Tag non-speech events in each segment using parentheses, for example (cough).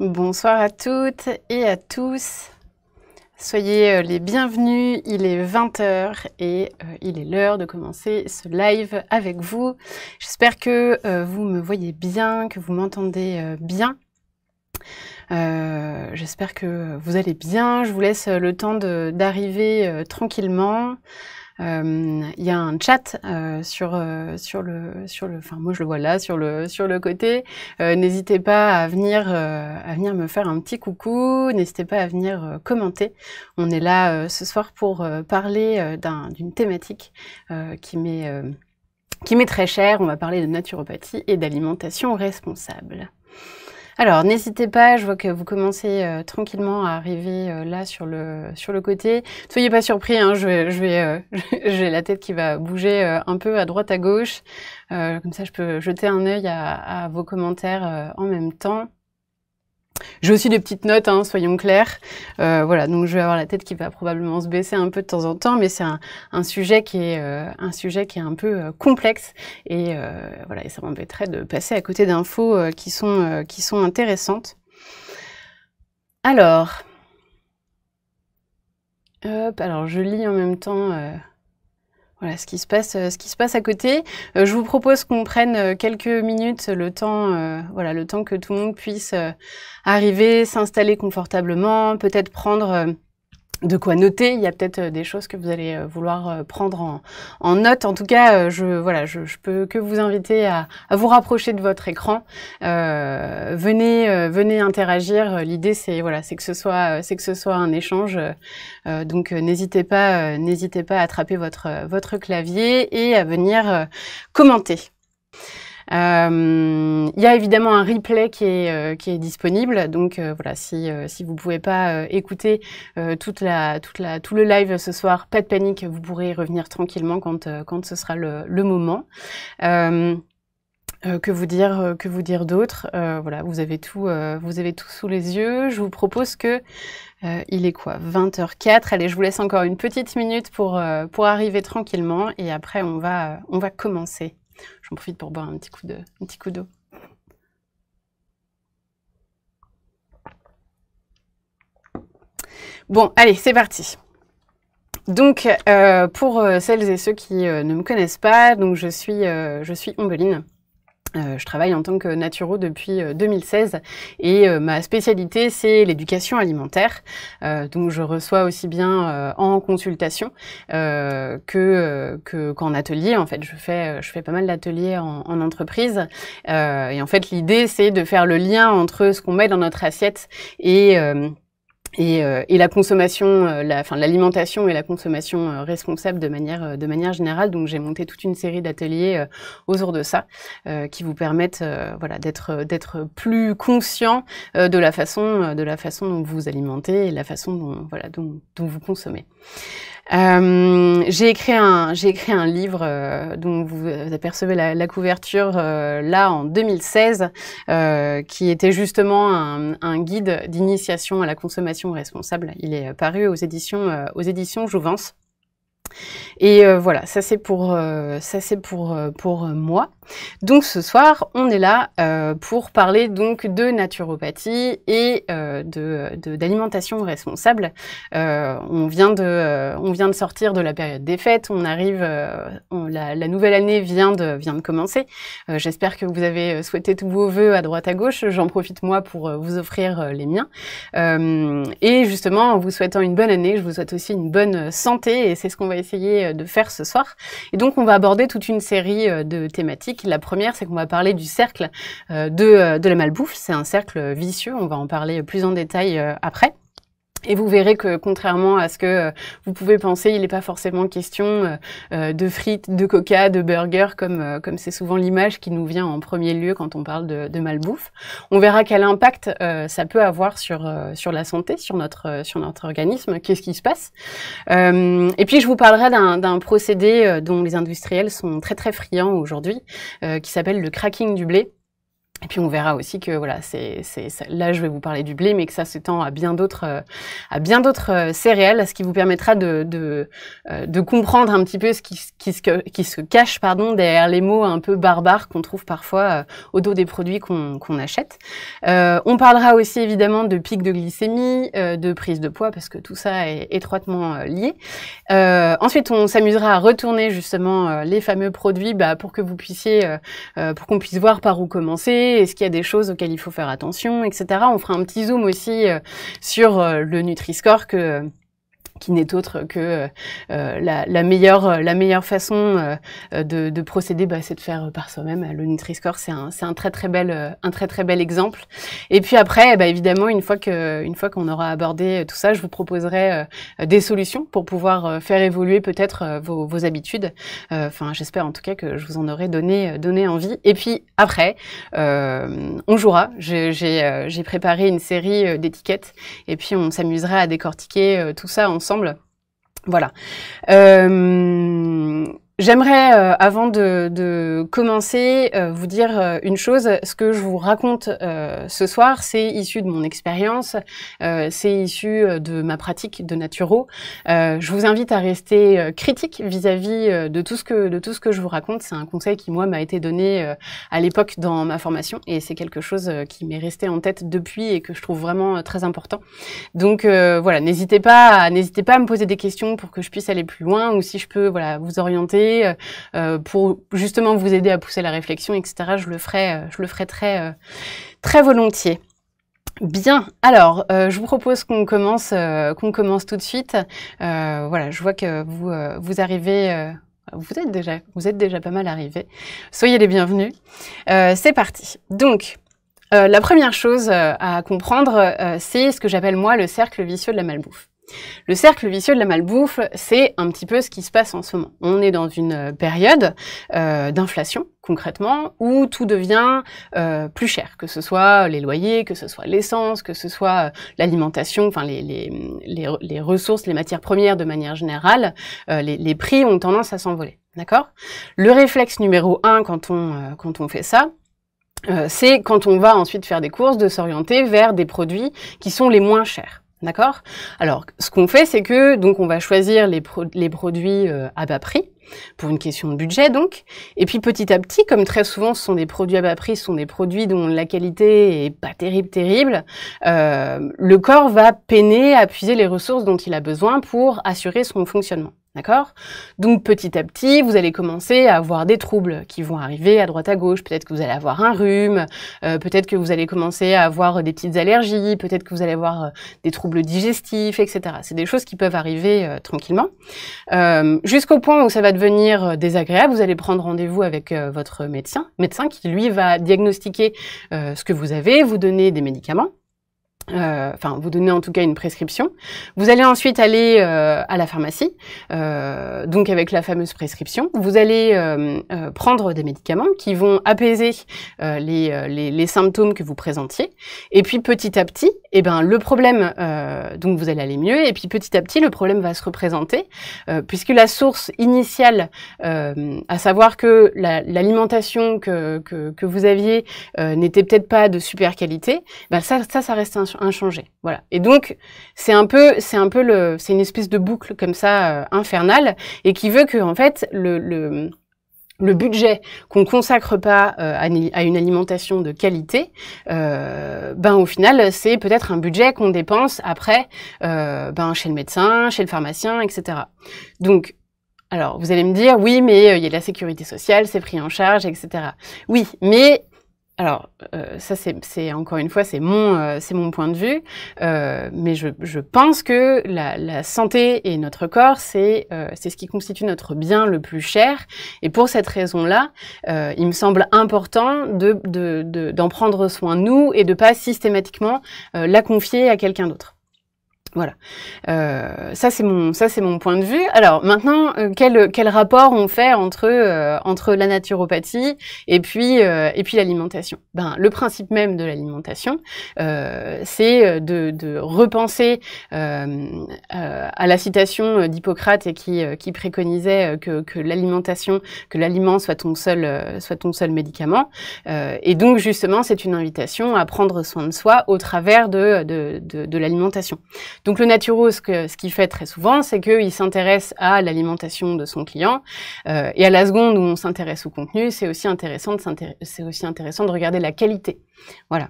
Bonsoir à toutes et à tous. Soyez euh, les bienvenus, il est 20h et euh, il est l'heure de commencer ce live avec vous. J'espère que euh, vous me voyez bien, que vous m'entendez bien. J'espère que vous allez bien. Je vous laisse le temps d'arriver tranquillement. Euh, il y a un chat euh, euh, sur, le, enfin moi je le vois là, sur le, sur le côté. n'hésitez pas à venir, à venir me faire un petit coucou, n'hésitez pas à venir commenter. On est là ce soir pour parler d'une thématique qui m'est qui m'est très chère. On va parler de naturopathie et d'alimentation responsable. Alors, n'hésitez pas, je vois que vous commencez euh, tranquillement à arriver euh, là sur le, sur le côté. soyez pas surpris, hein, je vais, euh, (laughs) j'ai la tête qui va bouger un peu à droite, à gauche. comme ça, je peux jeter un œil à vos commentaires en même temps. J'ai aussi des petites notes, hein, soyons clairs. Euh, voilà, donc je vais avoir la tête qui va probablement se baisser un peu de temps en temps, mais c'est un, sujet qui est euh, un sujet qui est un peu euh, complexe et voilà, et ça m'embêterait de passer à côté d'infos qui sont intéressantes. Alors, alors je lis en même temps. Voilà ce qui se passe, euh, ce qui se passe à côté. Euh, je vous propose qu'on prenne euh, quelques minutes, le temps, voilà, le temps que tout le monde puisse arriver, s'installer confortablement, peut-être prendre de quoi noter. Il y a peut-être euh, des choses que vous allez euh, vouloir euh, prendre en, note. En tout cas, je voilà, je, peux que vous inviter à, vous rapprocher de votre écran. venez, venez interagir. L'idée, c'est voilà, c'est que ce soit, c'est que ce soit un échange. donc, n'hésitez pas, n'hésitez pas à attraper votre votre clavier et à venir commenter. Euh, il y a évidemment un replay qui est, euh, qui est disponible. Donc euh, voilà, si, si vous ne pouvez pas écouter toute la, toute la, tout le live ce soir, pas de panique, vous pourrez revenir tranquillement quand, quand ce sera le, moment. que vous dire que vous dire d'autre voilà vous avez tout vous avez tout sous les yeux je vous propose que il est quoi 20h04 allez je vous laisse encore une petite minute pour pour arriver tranquillement et après on va on va commencer J'en profite pour boire un petit coup d'eau. bon, allez, c'est parti. Donc, euh, pour euh, celles et ceux qui euh, ne me connaissent pas, donc je suis, je suis Ombeline. Euh, je travaille en tant que naturo depuis 2016 euh, et euh, ma spécialité c'est l'éducation alimentaire. donc je reçois aussi bien en consultation que qu'en atelier. En fait, je fais je fais pas mal d'ateliers en, entreprise et en fait l'idée c'est de faire le lien entre ce qu'on met dans notre assiette et euh, et, la consommation, euh, la, enfin l'alimentation et la consommation euh, responsable de manière de manière générale. Donc j'ai monté toute une série d'ateliers autour de ça qui vous permettent voilà d'être d'être plus conscient de la façon de la façon dont vous vous alimentez et la façon dont voilà dont, dont vous consommez. Euh, j'ai écrit un j'ai écrit un livre euh, dont vous apercevez la, couverture euh, là en 2016 qui était justement un, un guide d'initiation à la consommation responsable. Il est paru aux éditions aux éditions Jouvence. Et euh, voilà, ça c'est pour euh, pour euh, pour moi. Donc ce soir, on est là pour parler donc de naturopathie et de d'alimentation responsable. on vient de on vient de sortir de la période des fêtes. On arrive, la, nouvelle année vient de vient de commencer. J'espère que vous avez souhaité tous vos vœux à droite à gauche. J'en profite moi pour vous offrir les miens. et justement, en vous souhaitant une bonne année, je vous souhaite aussi une bonne santé et c'est ce qu'on va essayer essayer euh, de faire ce soir. Et donc, on va aborder toute une série euh, de thématiques. La première, c'est qu'on va parler du cercle euh, de, de la malbouffe. C'est un cercle vicieux. On va en parler plus en détail après. Et vous verrez que contrairement à ce que euh, vous pouvez penser, il n'est pas forcément question euh, euh, de frites, de coca, de burgers, comme comme c'est souvent l'image qui nous vient en premier lieu quand on parle de, de malbouffe. On verra quel impact ça peut avoir sur sur la santé, sur notre sur notre organisme, qu'est-ce qui se passe. et puis je vous parlerai d'un procédé dont les industriels sont très très friands aujourd'hui, qui s'appelle le cracking du blé. Et puis on verra aussi que voilà, c'est là je vais vous parler du blé, mais que ça s'étend à bien d'autres euh, à bien d'autres euh, céréales, ce qui vous permettra de, de, euh, comprendre un petit peu ce qui, se, qui se cache pardon derrière les mots un peu barbares qu'on trouve parfois au dos des produits qu'on qu'on achète. on parlera aussi évidemment de pics de glycémie, de prise de poids parce que tout ça est étroitement lié. ensuite on s'amusera à retourner justement les fameux produits bah, pour que vous puissiez pour qu'on puisse voir par où commencer est-ce qu'il y a des choses auxquelles il faut faire attention, etc. On fera un petit zoom aussi euh, sur euh, le Nutri-Score que qui n'est autre que euh, euh, la, meilleure, euh, la meilleure façon de, procéder, bah, c'est de faire par soi-même. Le Nutri-Score, c'est un, un, très très bel, un très très bel exemple. Et puis après, eh ben, évidemment, une fois que, une fois qu'on aura abordé tout ça, je vous proposerai des solutions pour pouvoir faire évoluer peut-être vos, vos, habitudes. Enfin, j'espère en tout cas que je vous en aurai donné, donné envie. Et puis après, on jouera. J'ai préparé une série d'étiquettes et puis on s'amusera à décortiquer tout ça ensemble ensemble. Voilà. Euh, J'aimerais, euh, avant de, commencer, euh, vous dire euh, une chose. Ce que je vous raconte ce soir, c'est issu de mon expérience, c'est issu de ma pratique de naturo. je vous invite à rester critique vis-à-vis de tout ce que de tout ce que je vous raconte. C'est un conseil qui moi m'a été donné à l'époque dans ma formation et c'est quelque chose qui m'est resté en tête depuis et que je trouve vraiment très important. Donc voilà, n'hésitez pas, n'hésitez pas à me poser des questions pour que je puisse aller plus loin ou si je peux voilà vous orienter euh, euh, pour justement vous aider à pousser la réflexion, etc. Je le ferai, euh, je le ferai très, volontiers. Bien, alors je vous propose qu'on commence, qu'on commence tout de suite. voilà, je vois que vous, vous arrivez, vous êtes déjà, vous êtes déjà pas mal arrivés. Soyez les bienvenus. c'est parti. Donc, la première chose à comprendre, c'est ce que j'appelle moi le cercle vicieux de la malbouffe. Le cercle vicieux de la malbouffe, c'est un petit peu ce qui se passe en ce moment. On est dans une euh, période euh, d'inflation, concrètement, où tout devient euh, plus cher, que ce soit les loyers, que ce soit l'essence, que ce soit l'alimentation, enfin les, ressources, les matières premières de manière générale, les, prix ont tendance à s'envoler. D'accord Le réflexe numéro un quand on fait ça, c'est quand on va ensuite faire des courses, de s'orienter vers des produits qui sont les moins chers. D'accord Alors, ce qu'on fait, c'est que donc on va choisir les, produits euh, à bas prix, pour une question de budget donc. Et puis petit à petit, comme très souvent, ce sont des produits à bas prix, ce sont des produits dont la qualité est pas terrible, terrible, euh, le corps va peiner à puiser les ressources dont il a besoin pour assurer son fonctionnement. D'accord Donc petit à petit, vous allez commencer à avoir des troubles qui vont arriver à droite à gauche. Peut-être que vous allez avoir un rhume, euh, peut-être que vous allez commencer à avoir des petites allergies, peut-être que vous allez avoir euh, des troubles digestifs, etc. C'est des choses qui peuvent arriver euh, tranquillement. Jusqu'au point où ça va devenir désagréable, vous allez prendre rendez-vous avec votre médecin, médecin qui lui va diagnostiquer ce que vous avez, vous donner des médicaments. Euh, enfin vous donnez en tout cas une prescription. Vous allez ensuite aller euh, à la pharmacie, euh, donc avec la fameuse prescription. Vous allez prendre des médicaments qui vont apaiser les, symptômes que vous présentiez. Et puis petit à petit, eh ben le problème, donc vous allez aller mieux. Et puis petit à petit, le problème va se représenter, puisque la source initiale, à savoir que l'alimentation que, vous aviez n'était peut-être pas de super qualité, bah, ça, ça, ça reste un inchangé. Voilà. Et donc, c'est un peu, c'est un peu le, c'est une espèce de boucle comme ça euh, infernale et qui veut que, en fait, le, le le budget qu'on consacre pas euh, à une alimentation de qualité, euh, ben au final c'est peut-être un budget qu'on dépense après ben chez le médecin, chez le pharmacien, etc. Donc alors vous allez me dire oui mais il y a la sécurité sociale, c'est pris en charge, etc. Oui mais alors, euh, ça, c'est encore une fois, c'est mon, euh, mon point de vue, euh, mais je, pense que la, santé et notre corps, c'est c'est ce qui constitue notre bien le plus cher. Et pour cette raison-là, il me semble important d'en prendre soin nous et de pas systématiquement la confier à quelqu'un d'autre. Voilà. Euh, ça c'est mon ça c'est mon point de vue. Alors maintenant euh, quel quel rapport on fait entre euh, entre la naturopathie et puis et puis l'alimentation. Ben le principe même de l'alimentation c'est de, repenser à la citation d'Hippocrate et qui qui préconisait que que l'alimentation que l'aliment soit ton seul soit ton seul médicament et donc justement c'est une invitation à prendre soin de soi au travers de, de, de l'alimentation. Donc le naturo, ce qu'il fait très souvent, c'est qu'il s'intéresse à l'alimentation de son client. Euh, et à la seconde où on s'intéresse au contenu, c'est aussi, intéressant de aussi intéressant de regarder la qualité. Voilà.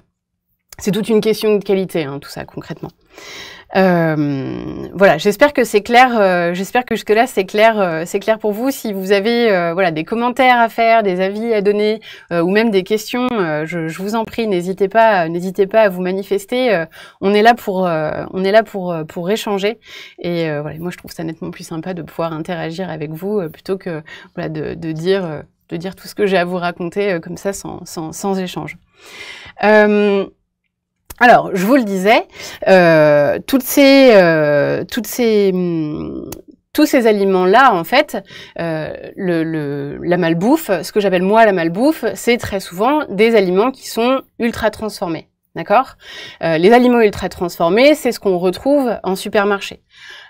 C'est toute une question de qualité, hein, tout ça, concrètement. Euh, voilà, j'espère que c'est clair. Euh, j'espère que jusque-là, c'est clair, euh, c'est clair pour vous. Si vous avez voilà, des commentaires à faire, des avis à donner ou même des questions, je, vous en prie, n'hésitez pas, n'hésitez pas à vous manifester. on est là pour, on est là pour, pour échanger. Et voilà, moi, je trouve ça nettement plus sympa de pouvoir interagir avec vous plutôt que voilà, de, dire, de dire tout ce que j'ai à vous raconter comme ça sans, sans, sans échange. Alors, je vous le disais, euh, ces, euh, ces, hmm, tous ces aliments-là, en fait, euh, la malbouffe, ce que j'appelle moi la malbouffe, c'est très souvent des aliments qui sont ultra transformés. D'accord Les aliments ultra transformés, c'est ce qu'on retrouve en supermarché.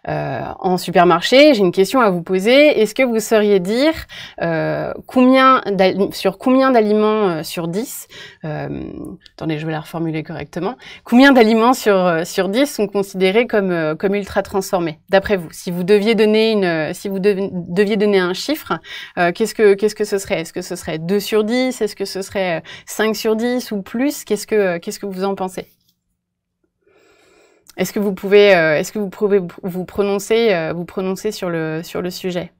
Euh, en supermarché, j'ai une question à vous poser. Est-ce que vous sauriez dire euh, combien sur combien d'aliments euh, sur 10, attendez, je vais la reformuler correctement, combien d'aliments sur, sur 10 sont considérés comme, comme ultra transformés, d'après vous Si vous deviez donner, une, si vous deviez donner un chiffre, qu'est-ce, que, qu'est-ce que ce serait Est-ce que ce serait 2 sur 10 Est-ce que ce serait 5 sur 10 ou plus qu'est-ce que, qu'est-ce que vous en pensez est-ce que vous pouvez, euh, est-ce que vous pouvez vous prononcer, euh, vous prononcer sur le, sur le sujet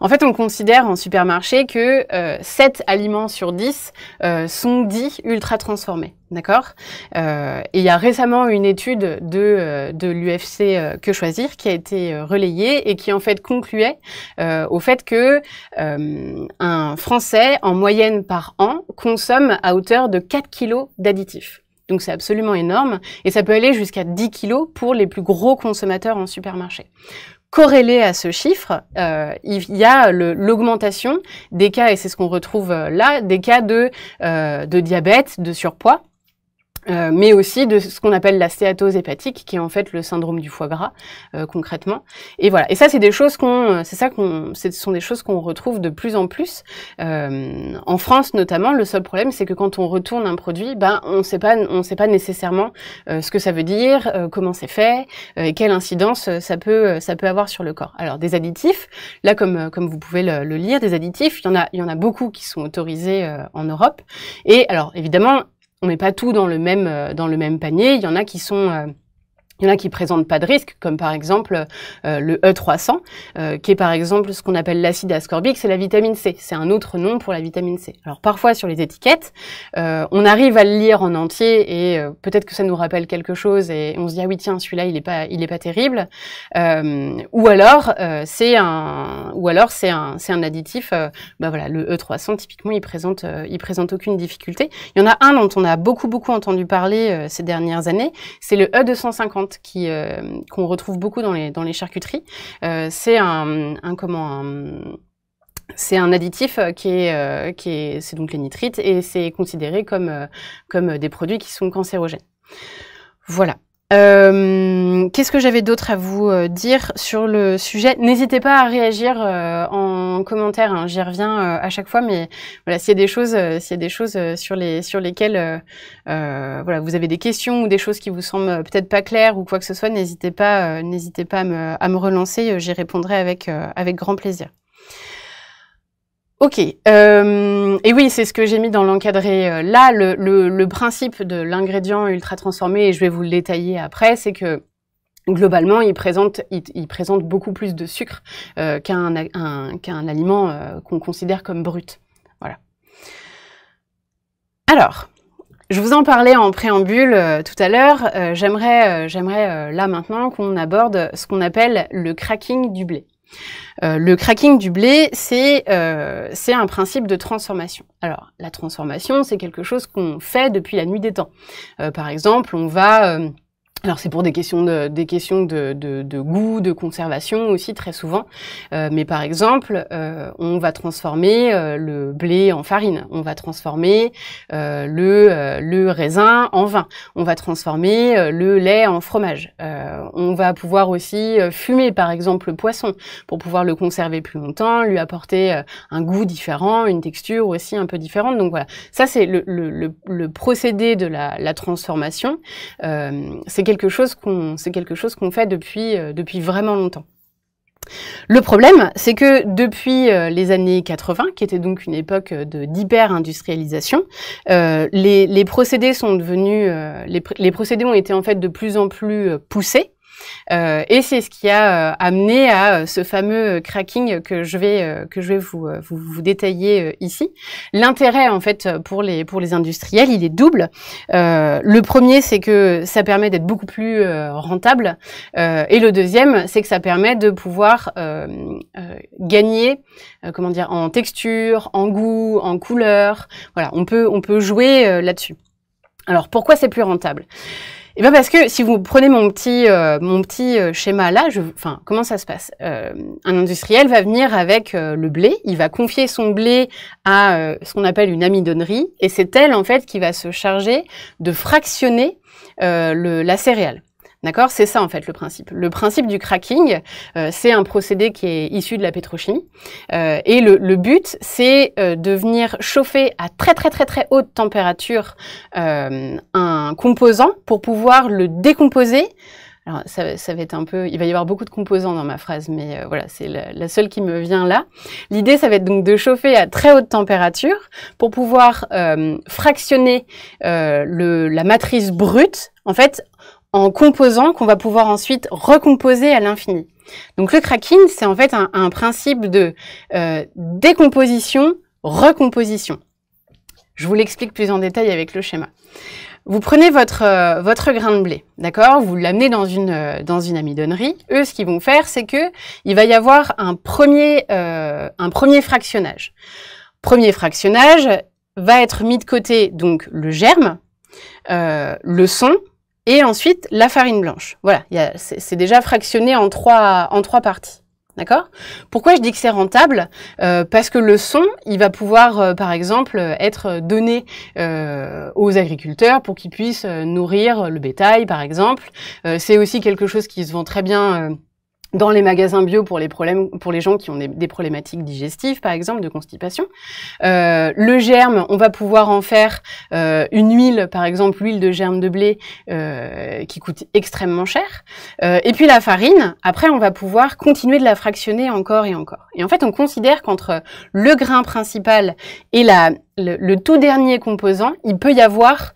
En fait, on considère en supermarché que 7 euh, aliments sur 10 euh, sont dits ultra transformés. D'accord euh, il y a récemment une étude de, de l'UFC Que Choisir qui a été relayée et qui en fait concluait au fait que un Français en moyenne par an consomme à hauteur de 4 kilos d'additifs. Donc c'est absolument énorme et ça peut aller jusqu'à 10 kilos pour les plus gros consommateurs en supermarché corrélé à ce chiffre, euh, il y a l'augmentation des cas, et c'est ce qu'on retrouve euh, là, des cas de, euh, de diabète, de surpoids, euh, mais aussi de ce qu'on appelle la stéatose hépatique, qui est en fait le syndrome du foie gras euh, concrètement. Et voilà. Et ça, c'est des choses qu'on, euh, c'est ça qu'on, ce sont des choses qu'on retrouve de plus en plus en France notamment. Le seul problème, c'est que quand on retourne un produit, ben on sait pas, on sait pas nécessairement ce que ça veut dire, comment c'est fait, et quelle incidence ça peut, ça peut avoir sur le corps. Alors des additifs, là comme comme vous pouvez le, le lire, des additifs, il y en a, il y en a beaucoup qui sont autorisés en Europe. Et alors évidemment on met pas tout dans le même, euh, dans le même panier. Il y en a qui sont euh, il y en a qui présentent pas de risque, comme par exemple euh, le E300, euh, qui est par exemple ce qu'on appelle l'acide ascorbique, c'est la vitamine C. C'est un autre nom pour la vitamine C. Alors parfois sur les étiquettes, euh, on arrive à le lire en entier et peut-être que ça nous rappelle quelque chose et on se dit ah oui tiens celui-là il est pas il est pas terrible. ou alors c'est un ou alors c'est un c'est un additif. bah voilà le E300 typiquement il présente il présente aucune difficulté. Il y en a un dont on a beaucoup beaucoup entendu parler ces dernières années, c'est le E250 euh, qu'on retrouve beaucoup dans les charcuteries. Euh, c'est un, additif euh, qui est, c'est donc les nitrites et c'est considéré comme des produits qui sont cancérogènes. Voilà. Euh, qu'est-ce que j'avais d'autre à vous euh, dire sur le sujet N'hésitez pas à réagir euh, en commentaire. Hein. J'y reviens à chaque fois, mais voilà, s'il y a des choses, s'il y a des choses sur les sur lesquelles voilà, vous avez des questions ou des choses qui vous semblent peut-être pas claires ou quoi que ce soit, n'hésitez pas, n'hésitez pas à me, relancer. J'y répondrai avec avec grand plaisir. Ok, euh, et oui, c'est ce que j'ai mis dans l'encadré euh, là. Le, principe de l'ingrédient ultra transformé, et je vais vous le détailler après, c'est que globalement, il présente, beaucoup plus de sucre euh, qu'un aliment qu'on considère comme brut. Voilà. Alors, je vous en parlais en préambule tout à l'heure. j'aimerais, j'aimerais là maintenant qu'on aborde ce qu'on appelle le cracking du blé. Euh, le cracking du blé, euh, c'est un principe de transformation. Alors, la transformation, c'est quelque chose qu'on fait depuis la nuit des temps. Euh, par exemple, on va alors c'est pour des questions de, des questions de, de, goût, de conservation aussi très souvent. Euh, mais par exemple, euh, on va transformer euh, le blé en farine, on va transformer le, le raisin en vin, on va transformer le lait en fromage. on va pouvoir aussi fumer par exemple le poisson pour pouvoir le conserver plus longtemps, lui apporter un goût différent, une texture aussi un peu différente. Donc voilà, ça c'est le, le, le, procédé de la, la transformation. c'est chose qu'on c'est quelque chose qu'on fait depuis euh, depuis vraiment longtemps. Le problème, c'est que depuis euh, les années 80, qui était donc une époque euh, d'hyper-industrialisation, les, procédés sont devenus, les, procédés ont été en fait de plus en plus poussés euh, et c'est ce qui a euh, amené à euh, ce fameux cracking que je vais que je vais vous vous, détailler ici. L'intérêt en fait pour les pour les industriels, il est double. le premier, c'est que ça permet d'être beaucoup plus rentable, et le deuxième, c'est que ça permet de pouvoir gagner, comment dire, en texture, en goût, en couleur. Voilà, on peut on peut jouer là-dessus. Alors pourquoi c'est plus rentable eh bien parce que si vous prenez mon petit, euh, mon petit euh, schéma là, je, enfin, comment ça se passe euh, Un industriel va venir avec le blé, il va confier son blé à ce qu'on appelle une amidonnerie, et c'est elle en fait qui va se charger de fractionner la céréale. D'accord C'est ça en fait le principe. Le principe du cracking, euh, c'est un procédé qui est issu de la pétrochimie. Euh, et le, but, c'est euh, de venir chauffer à très très très très haute température un composant pour pouvoir le décomposer. Alors ça, va être un peu, il va y avoir beaucoup de composants dans ma phrase, mais voilà, c'est la, seule qui me vient là. L'idée, ça va être donc de chauffer à très haute température pour pouvoir fractionner la matrice brute, en fait, en composant, qu'on va pouvoir ensuite recomposer à l'infini. Donc le cracking, c'est en fait un, principe de euh, décomposition, recomposition. Je vous l'explique plus en détail avec le schéma. Vous prenez votre, euh, votre grain de blé, d'accord Vous l'amenez dans une, euh, dans une amidonnerie. Eux, ce qu'ils vont faire, c'est que il va y avoir un premier, un premier fractionnage. Premier fractionnage va être mis de côté donc le germe, le son, et ensuite, la farine blanche. Voilà, c'est déjà fractionné en trois, en trois parties. D'accord Pourquoi je dis que c'est rentable euh, Parce que le son, il va pouvoir, euh, par exemple, être donné euh, aux agriculteurs pour qu'ils puissent nourrir le bétail, par exemple. c'est aussi quelque chose qui se vend très bien dans les magasins bio pour les problèmes pour les gens qui ont des, problématiques digestives par exemple de constipation euh, le germe on va pouvoir en faire euh, une huile par exemple l'huile de germe de blé euh, qui coûte extrêmement cher et puis la farine après on va pouvoir continuer de la fractionner encore et encore et en fait on considère qu'entre le grain principal et la le, le, tout dernier composant il peut y avoir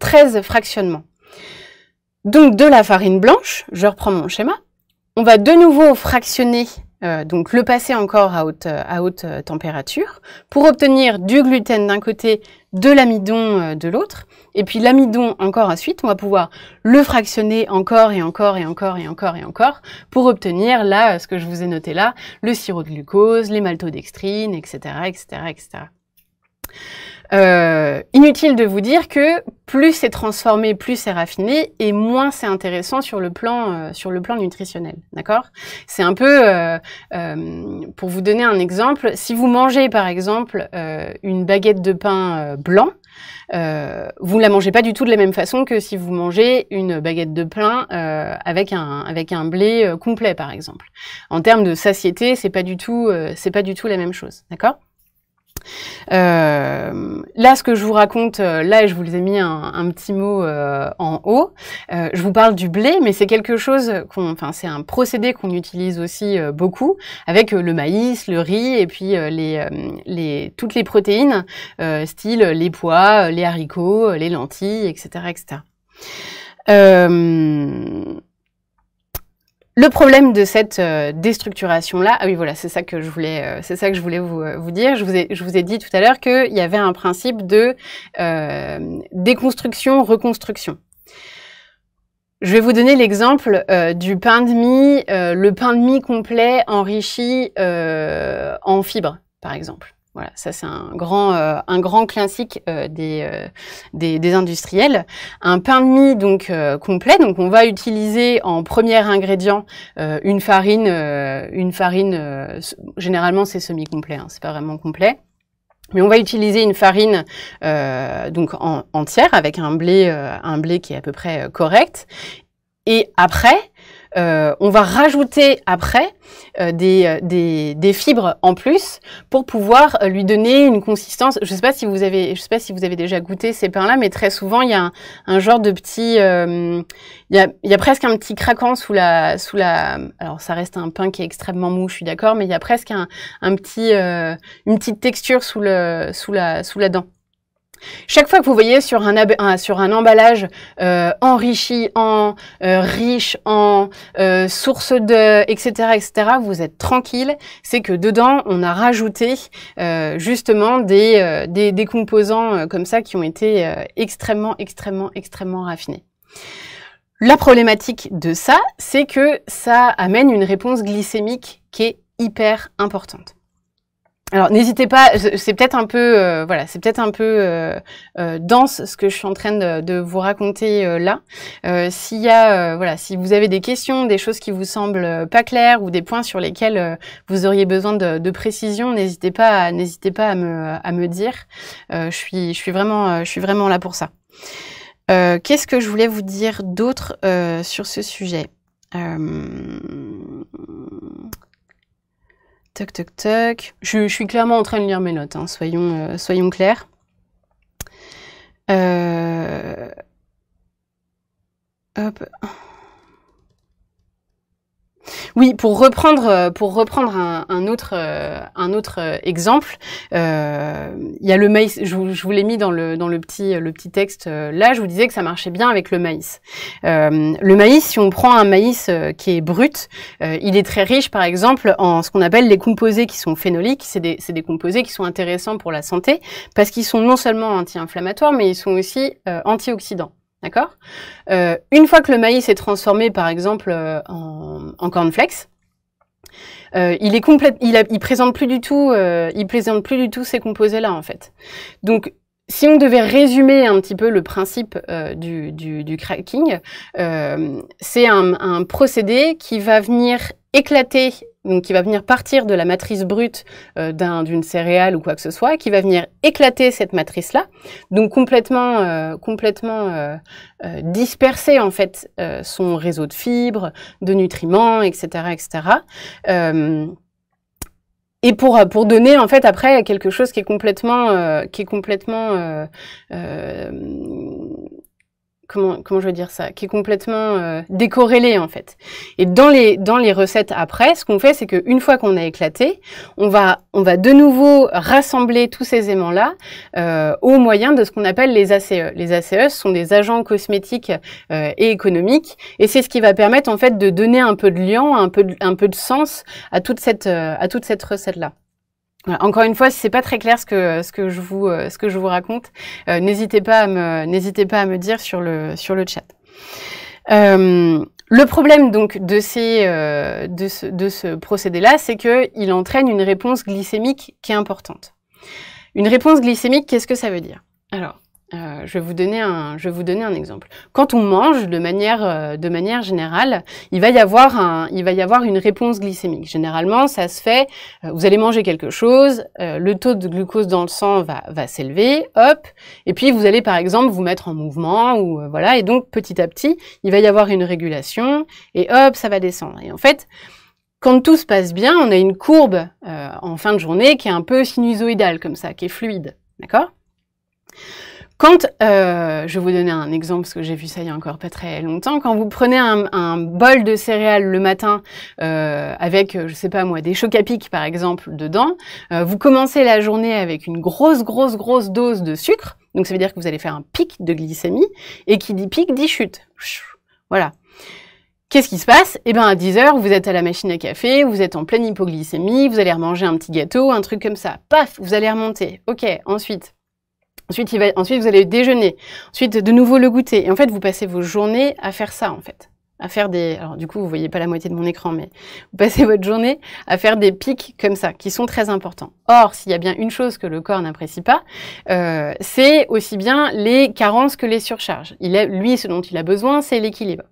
13 fractionnements donc de la farine blanche, je reprends mon schéma, on va de nouveau fractionner euh, donc le passer encore à haute, euh, à haute euh, température pour obtenir du gluten d'un côté, de l'amidon de l'autre. Et puis l'amidon encore ensuite, on va pouvoir le fractionner encore et encore et encore et encore et encore pour obtenir là, ce que je vous ai noté là, le sirop de glucose, les maltodextrines, etc., etc., etc. Euh, inutile de vous dire que plus c'est transformé, plus c'est raffiné et moins c'est intéressant sur le plan euh, sur le plan nutritionnel, d'accord C'est un peu euh, pour vous donner un exemple, si vous mangez par exemple une baguette de pain blanc, vous ne la mangez pas du tout de la même façon que si vous mangez une baguette de pain avec un avec un blé complet par exemple. En termes de satiété, c'est pas du tout c'est pas du tout la même chose, d'accord euh, là, ce que je vous raconte, euh, là, je vous les ai mis un, petit mot euh, en haut. je vous parle du blé, mais c'est quelque chose qu'on, enfin, c'est un procédé qu'on utilise aussi beaucoup avec le maïs, le riz et puis les, les, toutes les protéines, style les pois, les haricots, les lentilles, etc. Le problème de cette euh, déstructuration-là, ah oui, voilà, c'est ça que je voulais, euh, c'est ça que je voulais euh, vous, dire. Je vous, ai, je vous ai dit tout à l'heure qu'il y avait un principe de déconstruction, reconstruction. Je vais vous donner l'exemple du pain de mie, le pain de mie complet enrichi en fibres, par exemple. Voilà, ça c'est un grand euh, un grand classique euh, des, euh, des, des industriels. Un pain de mie donc complet, donc on va utiliser en premier ingrédient une farine une farine généralement c'est semi complet, hein, c'est pas vraiment complet. Mais on va utiliser une farine donc en, entière avec un blé un blé qui est à peu près correct. Et après, euh, on va rajouter après euh, euh, des, des, fibres en plus pour pouvoir lui donner une consistance. Je ne sais pas si vous avez, je sais pas si vous avez déjà goûté ces pains-là, mais très souvent il y a un, genre de petit, il, y a, presque un petit craquant sous la, sous la. Alors ça reste un pain qui est extrêmement mou, je suis d'accord, mais il y a presque un, un petit, une petite texture sous le, sous la, sous la dent. Chaque fois que vous voyez sur un, sur un emballage euh, enrichi en, euh, riche en, euh, source de, etc., etc., vous êtes tranquille, c'est que dedans, on a rajouté justement des, des composants comme ça qui ont été extrêmement, extrêmement, extrêmement raffinés. La problématique de ça, c'est que ça amène une réponse glycémique qui est hyper importante. Alors n'hésitez pas, c'est peut-être un peu, euh, voilà, c'est peut-être un peu euh, euh, dense ce que je suis en train de, vous raconter là. S'il y a, voilà, si vous avez des questions, des choses qui vous semblent pas claires ou des points sur lesquels vous auriez besoin de, précision, n'hésitez pas, n'hésitez pas à me, à me dire. je suis, je suis vraiment, je suis vraiment là pour ça. Qu'est-ce que je voulais vous dire d'autre sur ce sujet Toc, toc, toc. Je, suis clairement en train de lire mes notes, hein, soyons, euh, soyons clairs. Euh, hop. Oui, pour reprendre, euh, pour reprendre un, autre, un autre euh, euh, exemple, il y a le maïs. Je, vous l'ai mis dans le, dans le petit, le petit texte. Là, je vous disais que ça marchait bien avec le maïs. le maïs, si on prend un maïs qui est brut, il est très riche, par exemple, en ce qu'on appelle les composés qui sont phénoliques. C'est des, des, composés qui sont intéressants pour la santé parce qu'ils sont non seulement anti-inflammatoires, mais ils sont aussi antioxydants. D'accord euh, Une fois que le maïs est transformé, par exemple, euh, en, en cornflakes, euh, il est il, présente plus du tout, il plus du tout ces composés-là en fait. Donc, si on devait résumer un petit peu le principe du, cracking, c'est un procédé qui va venir éclater donc qui va venir partir de la matrice brute euh, d'une céréale ou quoi que ce soit, qui va venir éclater cette matrice-là, donc complètement, euh, complètement euh, disperser en fait son réseau de fibres, de nutriments, etc., etc. et pour, pour donner en fait après quelque chose qui est complètement qui est complètement comment, comment je veux dire ça, qui est complètement euh, décorrélé en fait. Et dans les, dans les recettes après, ce qu'on fait, c'est qu'une fois qu'on a éclaté, on va, on va de nouveau rassembler tous ces aimants-là euh, au moyen de ce qu'on appelle les ACE. Les ACE sont des agents cosmétiques euh, et économiques, et c'est ce qui va permettre en fait de donner un peu de lien, un peu de, un peu de sens à toute cette, euh, à toute cette recette-là. Encore une fois, si c'est pas très clair ce que ce que je vous euh, ce que je vous raconte, euh, n'hésitez pas à me n'hésitez pas à me dire sur le sur le chat. Euh, le problème donc de ces de ce, de ce procédé là, c'est que il entraîne une réponse glycémique qui est importante. Une réponse glycémique, qu'est-ce que ça veut dire Alors, euh, je, vais vous donner un, je vais vous donner un exemple. Quand on mange de manière, euh, de manière générale, il va, y avoir un, il va y avoir une réponse glycémique. Généralement, ça se fait, euh, vous allez manger quelque chose, le taux de glucose dans le sang va, va s'élever, hop, et puis vous allez par exemple vous mettre en mouvement, ou voilà, et donc petit à petit, il va y avoir une régulation, et hop, ça va descendre. Et en fait, quand tout se passe bien, on a une courbe en fin de journée qui est un peu sinusoïdale comme ça, qui est fluide, d'accord quand, euh, je vais vous donner un exemple parce que j'ai vu ça il y a encore pas très longtemps, quand vous prenez un, bol de céréales le matin euh, avec, euh, je sais pas moi, des chocs à pic par exemple dedans, vous commencez la journée avec une grosse, grosse, grosse dose de sucre, donc ça veut dire que vous allez faire un pic de glycémie, et qui dit pic dit chute. Voilà. Qu'est-ce qui se passe Eh bien, à 10h, vous êtes à la machine à café, vous êtes en pleine hypoglycémie, vous allez remanger un petit gâteau, un truc comme ça. Paf, vous allez remonter. Ok, ensuite, Ensuite, il va, ensuite, vous allez déjeuner. Ensuite, de nouveau le goûter. Et en fait, vous passez vos journées à faire ça, en fait à faire des. Alors, du coup, vous voyez pas la moitié de mon écran, mais vous passez votre journée à faire des pics comme ça, qui sont très importants. Or, s'il y a bien une chose que le corps n'apprécie pas, euh, c'est aussi bien les carences que les surcharges. Il est lui, ce dont il a besoin, c'est l'équilibre.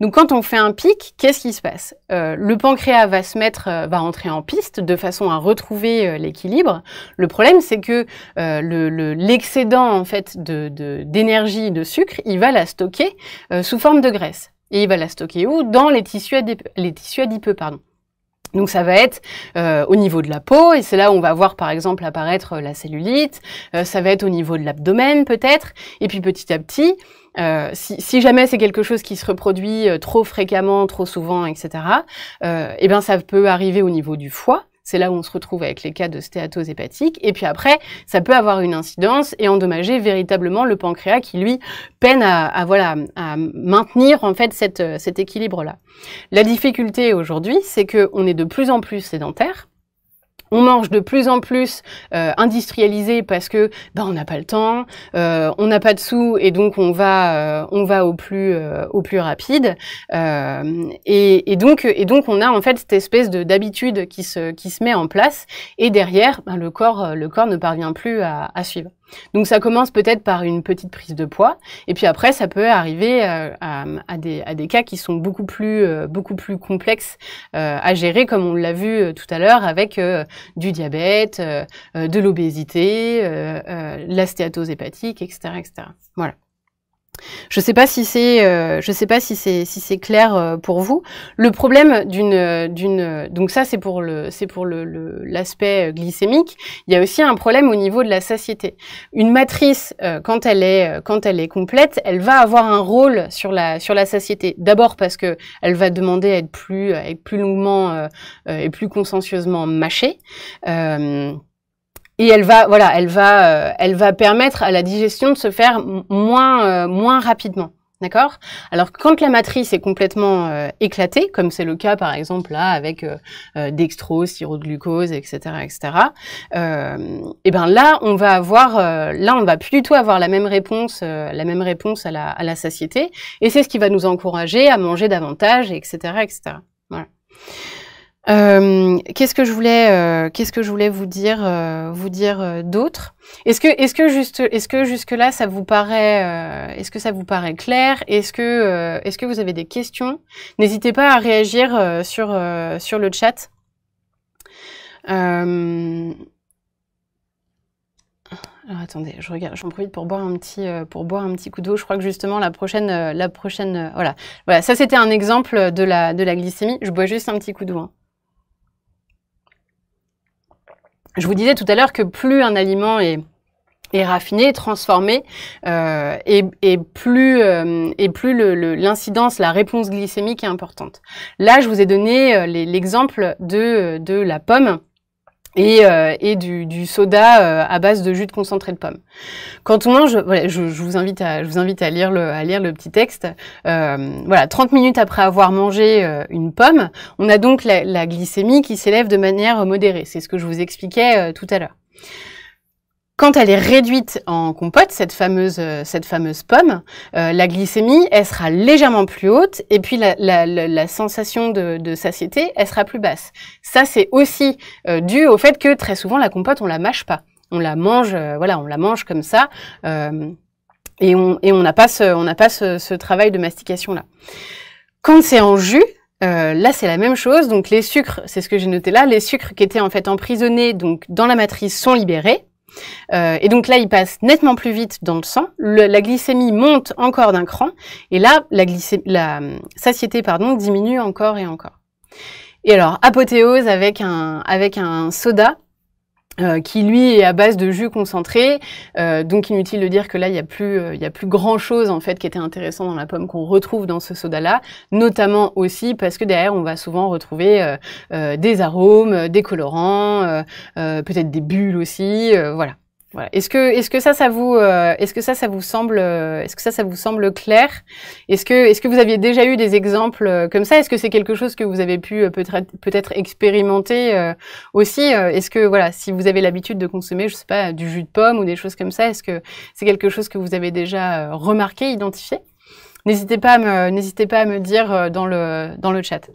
Donc, quand on fait un pic, qu'est-ce qui se passe euh, Le pancréas va se mettre, euh, va entrer en piste de façon à retrouver l'équilibre. Le problème, c'est que l'excédent le, en fait d'énergie, de, d'énergie de, sucre, il va la stocker sous forme de graisse. Et il va la stocker où Dans les tissus, les tissus adipeux. Pardon. Donc ça va être euh, au niveau de la peau, et c'est là où on va voir par exemple apparaître euh, la cellulite, euh, ça va être au niveau de l'abdomen peut-être, et puis petit à petit, si, jamais c'est quelque chose qui se reproduit trop fréquemment, trop souvent, etc., eh ben, ça peut arriver au niveau du foie, c'est là où on se retrouve avec les cas de stéatose hépatique. Et puis après, ça peut avoir une incidence et endommager véritablement le pancréas qui, lui, peine à, voilà, à maintenir en fait euh, cet équilibre-là. La difficulté aujourd'hui, c'est qu'on est de plus en plus sédentaire on mange de plus en plus euh, industrialisé parce que ben, on n'a pas le temps, euh, on n'a pas de sous et donc on va, euh, on va au, plus, au plus rapide. Et, donc, et donc on a en fait cette espèce d'habitude qui se, qui se met en place et derrière ben, le, corps, le corps ne parvient plus à suivre. Donc ça commence peut-être par une petite prise de poids, et puis après ça peut arriver euh, à, des, cas qui sont beaucoup plus, euh, beaucoup plus complexes euh, à gérer, comme on l'a vu tout à l'heure avec du diabète, de l'obésité, l'astéatose hépatique, etc., etc. Voilà. Je ne sais pas si c'est, euh, je sais pas si c'est, si c'est clair euh, pour vous. Le problème d'une, d'une, donc ça c'est pour le, c'est pour le, l'aspect euh, glycémique. Il y a aussi un problème au niveau de la satiété. Une matrice, quand elle est, quand elle est complète, elle va avoir un rôle sur la, sur la satiété. D'abord parce que elle va demander à être plus, plus longuement et plus consciencieusement mâchée et elle va, voilà, elle va, euh, elle va permettre à la digestion de se faire moins, euh, moins rapidement. D'accord Alors quand la matrice est complètement euh, éclatée, comme c'est le cas par exemple là avec dextrose, sirop de glucose, etc., etc. et ben là on va avoir, là on va plus du tout avoir la même réponse, la même réponse à la, à la satiété, et c'est ce qui va nous encourager à manger davantage, etc., etc. Voilà. Euh, qu'est-ce que je voulais, euh, qu'est-ce que je voulais vous dire, euh, vous dire d'autre Est-ce que, est-ce que juste, est-ce que jusque là, ça vous paraît, est-ce que ça vous paraît clair Est-ce que, est-ce que vous avez des questions N'hésitez pas à réagir sur sur le chat. Alors attendez, je regarde, j'en profite pour boire un petit, pour boire un petit coup d'eau. Je crois que justement la prochaine, la prochaine, voilà, voilà, ça c'était un exemple de la, de la glycémie. Je bois juste un petit coup d'eau. Hein. je vous disais tout à l'heure que plus un aliment est raffiné, transformé, euh, et, plus euh, et plus l'incidence, la réponse glycémique est importante. Là, je vous ai donné euh, l'exemple de la pomme euh, et, du, soda euh, à base de jus de concentré de pomme. Quand on mange, je, vous invite à je vous invite à lire le à lire le petit texte. Euh, voilà, 30 minutes après avoir mangé une pomme, on a donc la glycémie qui s'élève de manière modérée. C'est ce que je vous expliquais tout à l'heure. Quand elle est réduite en compote, cette fameuse, euh, cette fameuse pomme, euh, la glycémie, elle sera légèrement plus haute et puis la, sensation de, satiété, elle sera plus basse. Ça, c'est aussi euh, dû au fait que très souvent, la compote, on la mâche pas. On la mange, voilà, on la mange comme ça et on et n'a pas, ce, on pas ce, travail de mastication-là. Quand c'est en jus, là, c'est la même chose. Donc, les sucres, c'est ce que j'ai noté là, les sucres qui étaient en fait emprisonnés donc dans la matrice sont libérés. Euh, et donc là, il passe nettement plus vite dans le sang. la glycémie monte encore d'un cran. Et là, la, la euh, satiété pardon, diminue encore et encore. Et alors, apothéose avec un, avec un soda euh, qui lui est à base de jus concentré, euh, donc inutile de dire que là il y a plus euh, il y a plus grand chose en fait qui était intéressant dans la pomme qu'on retrouve dans ce soda là, notamment aussi parce que derrière on va souvent retrouver des arômes, des colorants, peut-être des bulles aussi, voilà. Est-ce que, est-ce que ça, ça vous, euh, est-ce que ça, ça vous semble, euh, est-ce que ça, ça vous semble clair Est-ce que, est-ce que vous aviez déjà eu des exemples euh, comme ça Est-ce que c'est quelque chose que vous avez pu peut-être, peut-être expérimenter aussi Est-ce que, voilà, si vous avez l'habitude de consommer, je sais pas, du jus de pomme ou des choses comme ça, est-ce que c'est quelque chose que vous avez déjà remarqué, identifié N'hésitez pas à me, n'hésitez pas à me dire dans le, dans le chat.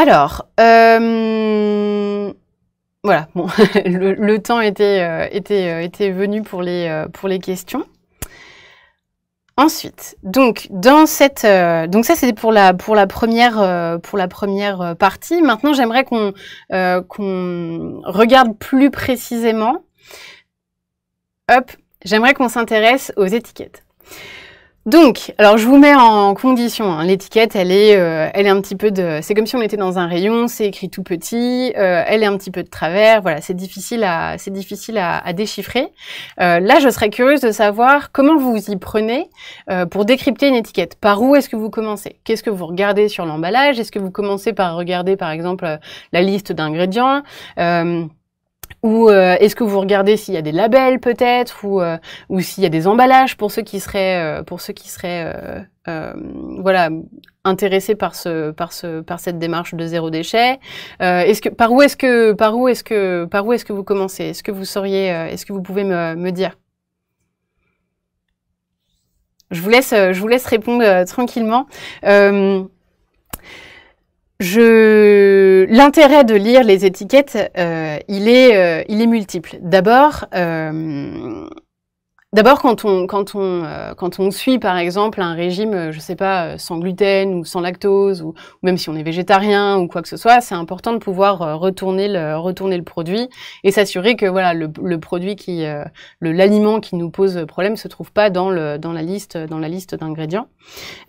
Alors. Euh voilà, bon, (laughs) le, temps était, euh, euh, était, venu pour les, euh, pour les questions. Ensuite, donc dans cette donc ça c'était pour la pour la première pour la première partie. Maintenant, j'aimerais qu'on qu'on regarde plus précisément. Hop, j'aimerais qu'on s'intéresse aux étiquettes. Donc, alors je vous mets en condition. Hein. L'étiquette, elle est, euh, elle est un petit peu de. C'est comme si on était dans un rayon. C'est écrit tout petit. Euh, elle est un petit peu de travers. Voilà, c'est difficile à, c'est difficile à, déchiffrer. Euh, là, je serais curieuse de savoir comment vous vous y prenez pour décrypter une étiquette. Par où est-ce que vous commencez Qu'est-ce que vous regardez sur l'emballage Est-ce que vous commencez par regarder, par exemple, la liste d'ingrédients ou euh, est-ce que vous regardez s'il y a des labels peut-être ou, euh, s'il y a des emballages pour ceux qui seraient, euh, pour ceux qui seraient voilà, intéressés par, cette démarche de zéro déchet Par où est-ce que, par où est-ce que, par où est-ce que vous commencez Est-ce que vous sauriez, est-ce que vous pouvez me, dire je vous laisse, je vous laisse répondre tranquillement je... L'intérêt de lire les étiquettes, euh, il, est, euh, il est multiple. D'abord, euh, D'abord, quand on, quand, on, euh, quand on suit, par exemple, un régime, euh, je sais pas, euh, sans gluten ou sans lactose, ou, même si on est végétarien ou quoi que ce soit, c'est important de pouvoir retourner, le, retourner le produit et s'assurer que voilà le, produit qui, l'aliment qui nous pose problème se trouve pas dans, le, dans la liste, dans la liste d'ingrédients.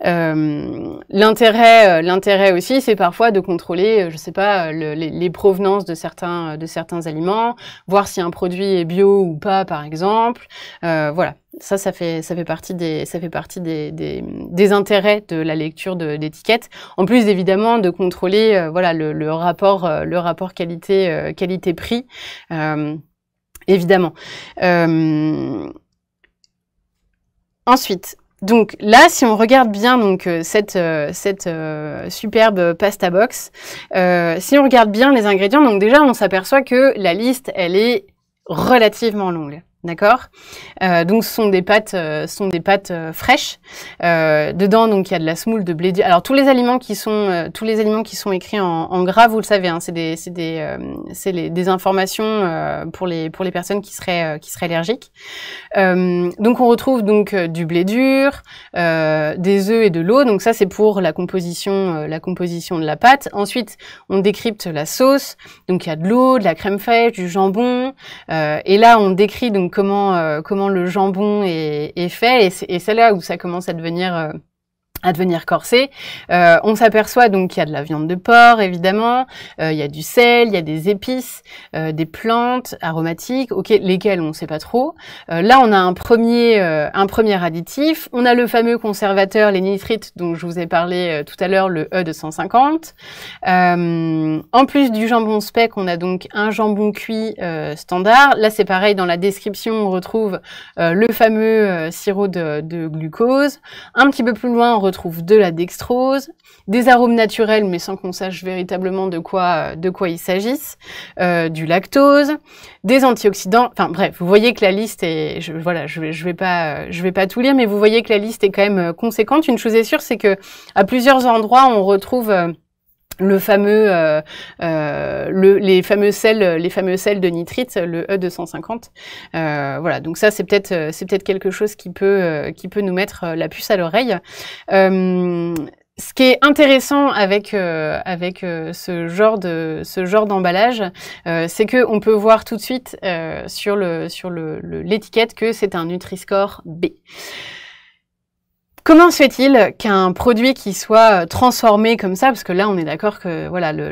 l'intérêt, l'intérêt aussi, c'est parfois de contrôler, je sais pas, les, provenances de certains, de certains aliments, voir si un produit est bio ou pas, par exemple voilà, ça, ça fait, ça fait partie des, ça fait partie des, intérêts de la lecture d'étiquettes. En plus, évidemment, de contrôler, euh, voilà, le, rapport, euh, le rapport qualité, euh, qualité prix, évidemment. ensuite. Donc là, si on regarde bien donc cette, cette superbe pasta box, si on regarde bien les ingrédients, donc déjà on s'aperçoit que la liste elle est relativement longue. D'accord euh, Donc, ce sont des pâtes, euh, sont des pâtes euh, fraîches. dedans, donc, il y a de la semoule, de blé. dur. Alors, tous les aliments qui sont, tous les aliments qui sont écrits en, gras, vous le savez, hein, c'est des, informations pour les pour les personnes qui seraient qui seraient allergiques. donc, on retrouve donc du blé dur, des œufs et de l'eau. Donc, ça, c'est pour la composition, la composition de la pâte. Ensuite, on décrypte la sauce. Donc, il y a de l'eau, de la crème fraîche, du jambon. et là, on décrit donc comment, euh, comment le jambon est, est fait. Et c'est là où ça commence à devenir euh, à devenir corsé. Euh, on s'aperçoit donc qu'il y a de la viande de porc, évidemment, euh, il y a du sel, il y a des épices, euh, des plantes aromatiques, ok, lesquelles on ne sait pas trop. là, on a un premier, un premier additif. On a le fameux conservateur, les nitrites, dont je vous ai parlé tout à l'heure, le E250. en plus du jambon spec, on a donc un jambon cuit standard. Là, c'est pareil, dans la description, on retrouve le fameux sirop de, de, glucose. Un petit peu plus loin, on retrouve de la dextrose, des arômes naturels, mais sans qu'on sache véritablement de quoi, euh, de quoi il s'agisse, euh, du lactose, des antioxydants. Enfin bref, vous voyez que la liste est, je, voilà, je, ne vais pas, euh, je vais pas tout lire, mais vous voyez que la liste est quand même conséquente. Une chose est sûre, c'est que à plusieurs endroits, on retrouve le fameux, euh, euh, le, les fameux sels, les fameux sels de nitrite, le E250. Euh, voilà, donc ça c'est peut-être, c'est peut-être quelque chose qui peut, qui peut nous mettre la puce à l'oreille. ce qui est intéressant avec avec ce genre de ce genre d'emballage, c'est que on peut voir tout de suite sur le sur le l'étiquette que c'est un Nutri-Score B. Comment se fait-il qu'un produit qui soit euh, transformé comme ça, parce que là on est d'accord que voilà le,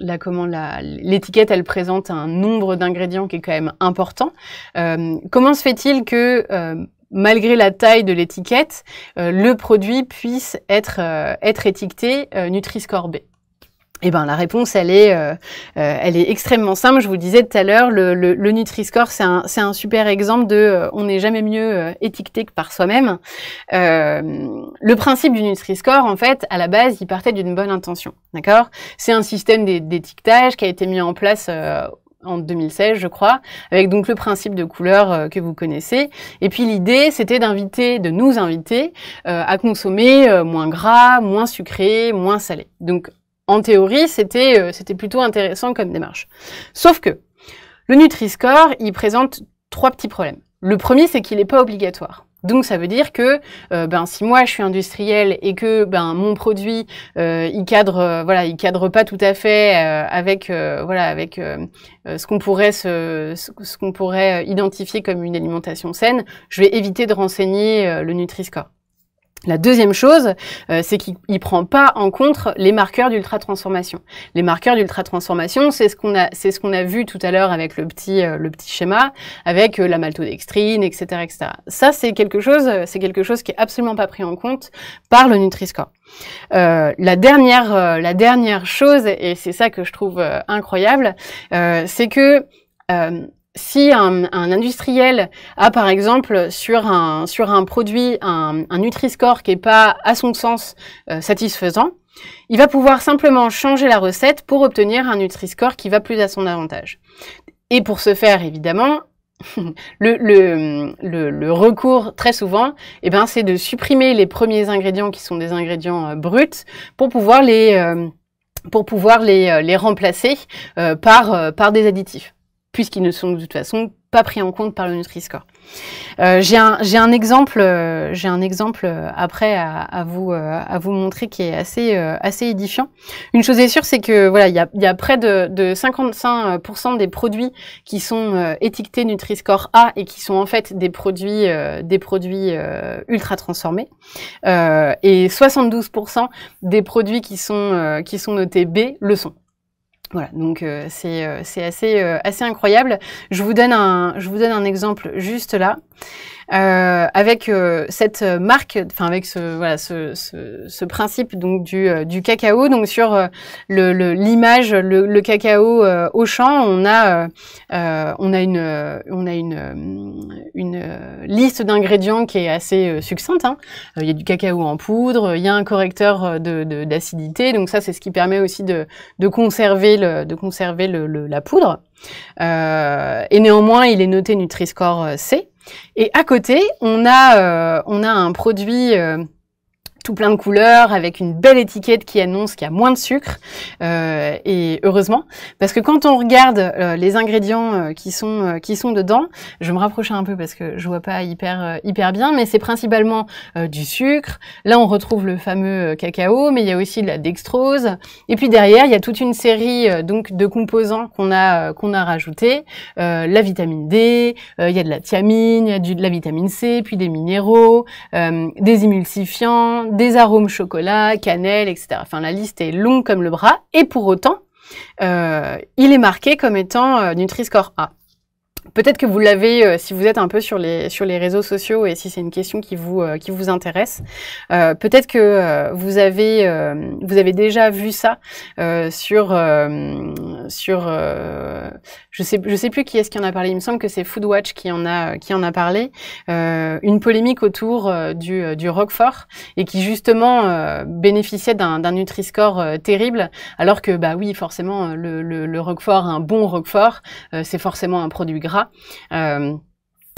l'étiquette elle présente un nombre d'ingrédients qui est quand même important. Euh, comment se fait-il que euh, malgré la taille de l'étiquette, le produit puisse être être étiqueté Nutri-Score B eh ben, la réponse, elle est, euh, euh, elle est extrêmement simple. Je vous disais tout à l'heure, le, le, Nutri-Score, c'est un, super exemple de euh, on n'est jamais mieux étiqueté que par soi-même. le principe du Nutri-Score, en fait, à la base, il partait d'une bonne intention. D'accord C'est un système d'étiquetage qui a été mis en place en 2016, je crois, avec donc le principe de couleur que vous connaissez. Et puis l'idée, c'était d'inviter, de nous inviter à consommer moins gras, moins sucré, moins salé. Donc en théorie, euh, c'était plutôt intéressant comme démarche. Sauf que le Nutri-Score, il présente trois petits problèmes. Le premier, c'est qu'il n'est pas obligatoire. Donc ça veut dire que euh, ben, si moi je suis industriel et que ben, mon produit euh, il cadre euh, voilà il cadre pas tout à fait avec voilà avec ce qu'on pourrait ce qu'on pourrait identifier comme une alimentation saine, je vais éviter de renseigner le Nutri-Score. La deuxième chose, euh, c'est qu'il ne prend pas en compte les marqueurs d'ultra-transformation. Les marqueurs d'ultra-transformation, c'est ce qu'on a, c'est ce qu'on a vu tout à l'heure avec le petit, euh, le petit schéma, avec euh, la maltodextrine, etc., etc. Ça, c'est quelque chose, c'est quelque chose qui est absolument pas pris en compte par le nutri la dernière, la dernière chose, et c'est ça que je trouve incroyable, c'est que si un, industriel a par exemple sur un, sur un produit un, Nutri-Score qui n'est pas à son sens euh, satisfaisant, il va pouvoir simplement changer la recette pour obtenir un Nutri-Score qui va plus à son avantage. Et pour ce faire, évidemment, (laughs) le, recours très souvent, eh ben, c'est de supprimer les premiers ingrédients qui sont des ingrédients euh, bruts pour pouvoir les, euh, pour pouvoir les remplacer par, par des additifs puisqu'ils ne sont de toute façon pas pris en compte par le Nutri-Score. Euh, j'ai un, un, exemple, j'ai un exemple euh, euh, après à, à vous euh, à vous montrer qui est assez assez édifiant. Une chose est sûre, c'est que voilà, il y a, y a, près de, de 55% des produits qui sont étiquetés Nutri-Score A et qui sont en fait des produits des produits ultra transformés et 72% des produits qui sont qui sont notés B le sont. Voilà, donc euh, euh, c'est assez, euh, assez incroyable. Je vous, donne un, je vous donne un exemple juste là. Euh, avec euh, cette marque, enfin avec ce, voilà, principe donc euh, du, cacao. Donc sur l'image, le, le, cacao au champ, on a, on a une, liste d'ingrédients qui est assez succincte. Hein. Il y a du cacao en poudre, il y a un correcteur d'acidité. De, donc ça, c'est ce qui permet aussi de, conserver, de conserver la poudre. et néanmoins, il est noté Nutri-Score C. Et à côté, on a, euh, on a un produit euh, plein de couleurs, avec une belle étiquette qui annonce qu'il y a moins de sucre. Euh, et heureusement, parce que quand on regarde euh, les ingrédients euh, qui sont qui sont dedans, je me rapproche un peu parce que je vois pas hyper hyper bien, mais c'est principalement du sucre. Là, on retrouve le fameux cacao, mais il y a aussi de la dextrose. Et puis derrière, il y a toute une série donc de composants qu'on a qu'on a rajouté. la vitamine D, il y a de la thiamine, il y a du, de la vitamine C, puis des minéraux, des émulsifiants des arômes chocolat, cannelle, etc. Enfin, la liste est longue comme le bras. Et pour autant, euh, il est marqué comme étant euh, Nutri-Score A. Peut-être que vous l'avez euh, si vous êtes un peu sur les, sur les réseaux sociaux et si c'est une question qui vous, euh, qui vous intéresse. Euh, peut-être que vous, avez, vous avez déjà vu ça sur... sur je sais, je sais plus qui est-ce qui en a parlé. Il me semble que c'est Foodwatch qui en a, qui en a parlé. une polémique autour du, du Roquefort et qui justement bénéficiait d'un Nutri-Score terrible alors que, bah oui, forcément, le, le, le Roquefort, un bon Roquefort, c'est forcément un produit gras euh,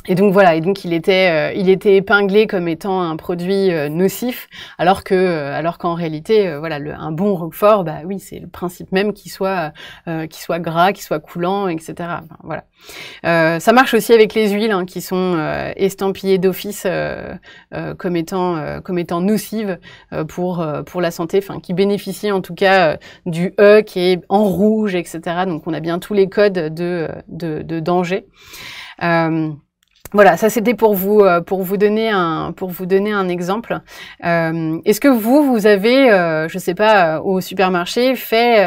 et donc voilà, et donc il était, euh, il était épinglé comme étant un produit euh, nocif, alors que, euh, alors qu'en réalité, voilà, un bon roquefort, bah oui, c'est le principe même qu'il soit, qu'il soit gras, qu'il soit coulant, etc. voilà. ça marche aussi avec les huiles hein, qui sont estampillées d'office comme étant, comme étant nocives pour pour la santé, enfin qui bénéficient en tout cas du E qui est en rouge, etc. Donc on a bien tous les codes de de, danger. Euh, voilà, ça c'était pour vous euh, pour vous donner un pour vous donner un exemple. Euh, est-ce que vous vous avez, je euh, je sais pas, au supermarché fait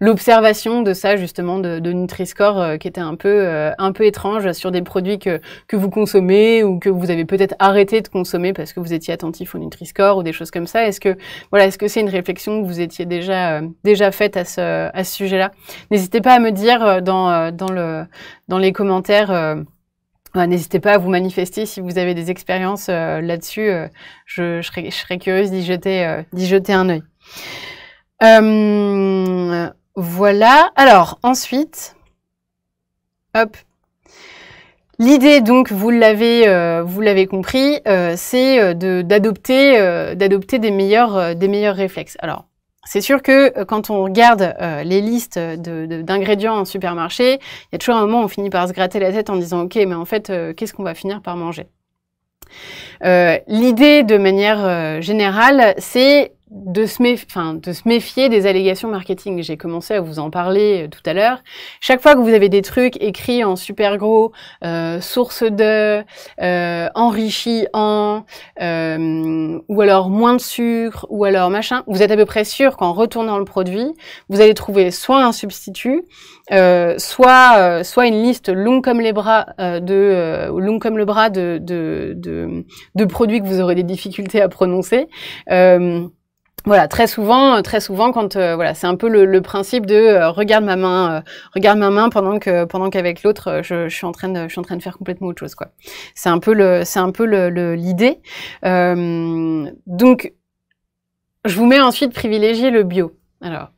l'observation de ça justement de, de Nutri-Score qui était un peu un peu étrange sur des produits que que vous consommez ou que vous avez peut-être arrêté de consommer parce que vous étiez attentif au Nutri-Score ou des choses comme ça. Est-ce que voilà, est-ce que c'est une réflexion que vous étiez déjà déjà faite à ce à ce sujet-là N'hésitez pas à me dire dans dans le dans les commentaires. Euh, bah, n'hésitez pas à vous manifester si vous avez des expériences euh, là-dessus. Euh, je, serais, curieuse d'y jeter, un œil. voilà. Alors, ensuite, hop. L'idée, donc, vous l'avez, compris, c'est d'adopter, des meilleurs, des meilleurs réflexes. Alors, c'est sûr que euh, quand on regarde euh, les listes d'ingrédients en supermarché, il y a toujours un moment où on finit par se gratter la tête en disant OK, mais en fait, euh, qu'est-ce qu'on va finir par manger L'idée, de manière générale, c'est de se, de se méfier des allégations marketing. J'ai commencé à vous en parler euh, tout à l'heure. Chaque fois que vous avez des trucs écrits en super gros, euh, source de, euh, enrichi en, euh, ou alors moins de sucre, ou alors machin, vous êtes à peu près sûr qu'en retournant le produit, vous allez trouver soit un substitut, euh, soit, soit une liste longue comme les bras de, longue comme le bras de, de, produits que vous aurez des difficultés à prononcer. Euh, voilà, très souvent, euh, très souvent, quand euh, voilà, c'est un peu le, principe de euh, regarde ma main, regarde ma main pendant que pendant qu'avec l'autre, je, suis en train de je suis en train de faire complètement autre chose quoi. C'est un peu le c'est un peu l'idée. donc, je vous mets ensuite privilégier le bio. Alors,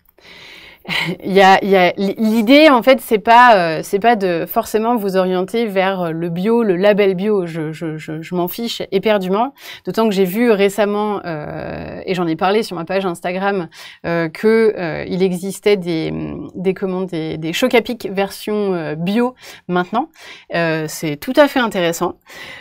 il y l'idée en fait c'est pas euh, c'est pas de forcément vous orienter vers euh, le bio le label bio je, m'en fiche éperdument d'autant que j'ai vu récemment euh, et j'en ai parlé sur ma page Instagram euh, que il existait des des commandes des, des version bio maintenant c'est tout à fait intéressant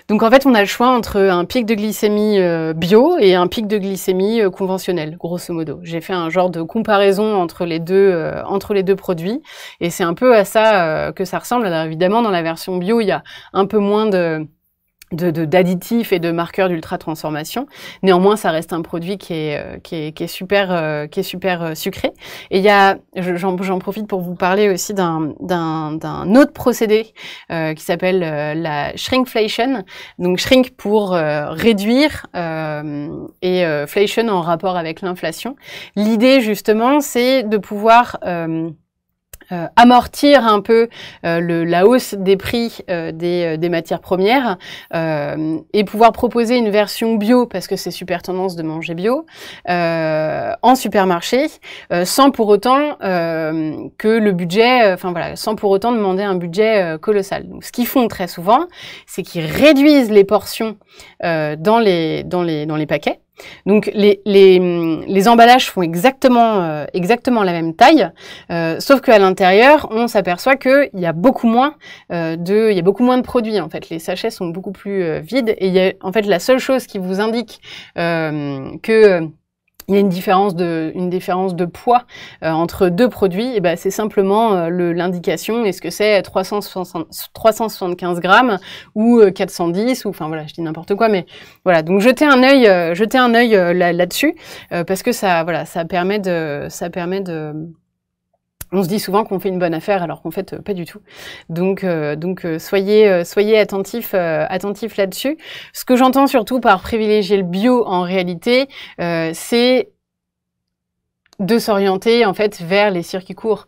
donc en fait on a le choix entre un pic de glycémie bio et un pic de glycémie conventionnel grosso modo j'ai fait un genre de comparaison entre les deux euh, entre les deux produits. Et c'est un peu à ça euh, que ça ressemble. évidemment, dans la version bio, il y a un peu moins de d'additifs de, d'additifs et de marqueurs d'ultra transformation. Néanmoins, ça reste un produit qui est, euh, qui est, qui est super, euh, qui est super euh, sucré. Et il y a, j'en profite pour vous parler aussi d'un autre procédé qui s'appelle la shrinkflation. Donc shrink pour réduire et flation en rapport avec l'inflation. L'idée justement, c'est de pouvoir euh, amortir un peu euh, le, la hausse des prix euh, des, matières premières et pouvoir proposer une version bio parce que c'est super tendance de manger bio en supermarché sans pour autant que le budget enfin voilà sans pour autant demander un budget colossal ce qu'ils font très souvent c'est qu'ils réduisent les portions dans les dans dans les paquets donc les, les, les, emballages font exactement, euh, exactement la même taille, euh, sauf qu'à l'intérieur, on s'aperçoit qu'il y a beaucoup moins euh, de, il y a beaucoup moins de produits en fait. Les sachets sont beaucoup plus vides et il y a en fait la seule chose qui vous indique que il y a une différence de, une différence de poids euh, entre deux produits, et ben c'est simplement euh, l'indication, est-ce que c'est 375 grammes ou 410, euh, ou enfin voilà, je dis n'importe quoi, mais voilà, donc jetez un œil, jeter un œil là-dessus, parce que ça, voilà, ça permet de, ça permet de on se dit souvent qu'on fait une bonne affaire alors qu'en fait euh, pas du tout. Donc euh, donc euh, soyez soyez attentifs là-dessus. Ce que j'entends surtout par privilégier le bio en réalité, c'est de s'orienter en fait vers les circuits courts.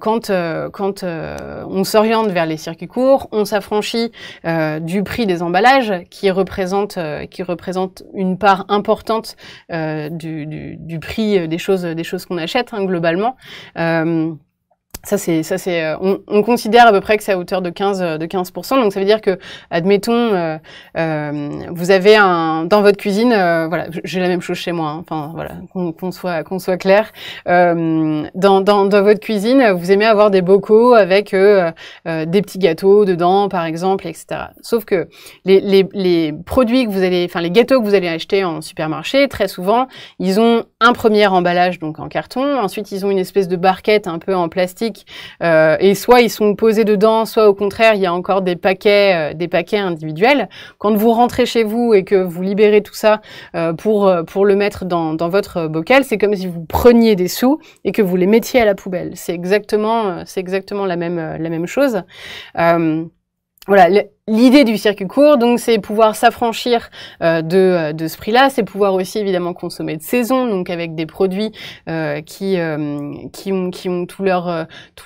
quand quand on s'oriente vers les circuits courts, on s'affranchit du prix des emballages qui représente qui représente une part importante du, prix des choses des choses qu'on achète hein, globalement. Ça, c'est, ça, c'est, euh, on, considère à peu près que c'est à hauteur de 15, euh, de 15%. Donc, ça veut dire que, admettons, euh, vous avez un, dans votre cuisine, voilà, j'ai la même chose chez moi, hein. enfin, voilà, qu'on, soit, qu'on soit clair. Dans, dans, dans, votre cuisine, vous aimez avoir des bocaux avec des petits gâteaux dedans, par exemple, etc. Sauf que les, les, les produits que vous allez, enfin, les gâteaux que vous allez acheter en supermarché, très souvent, ils ont un premier emballage, donc en carton. Ensuite, ils ont une espèce de barquette un peu en plastique euh, et soit ils sont posés dedans, soit au contraire, il y a encore des paquets, euh, des paquets individuels. Quand vous rentrez chez vous et que vous libérez tout ça euh, pour, pour le mettre dans, dans votre bocal, c'est comme si vous preniez des sous et que vous les mettiez à la poubelle. C'est exactement, c'est exactement la même, la même chose voilà, l'idée du circuit court, donc c'est pouvoir s'affranchir euh, de, euh, de ce prix-là, c'est pouvoir aussi évidemment consommer de saison, donc avec des produits euh, qui qui ont qui ont tout leur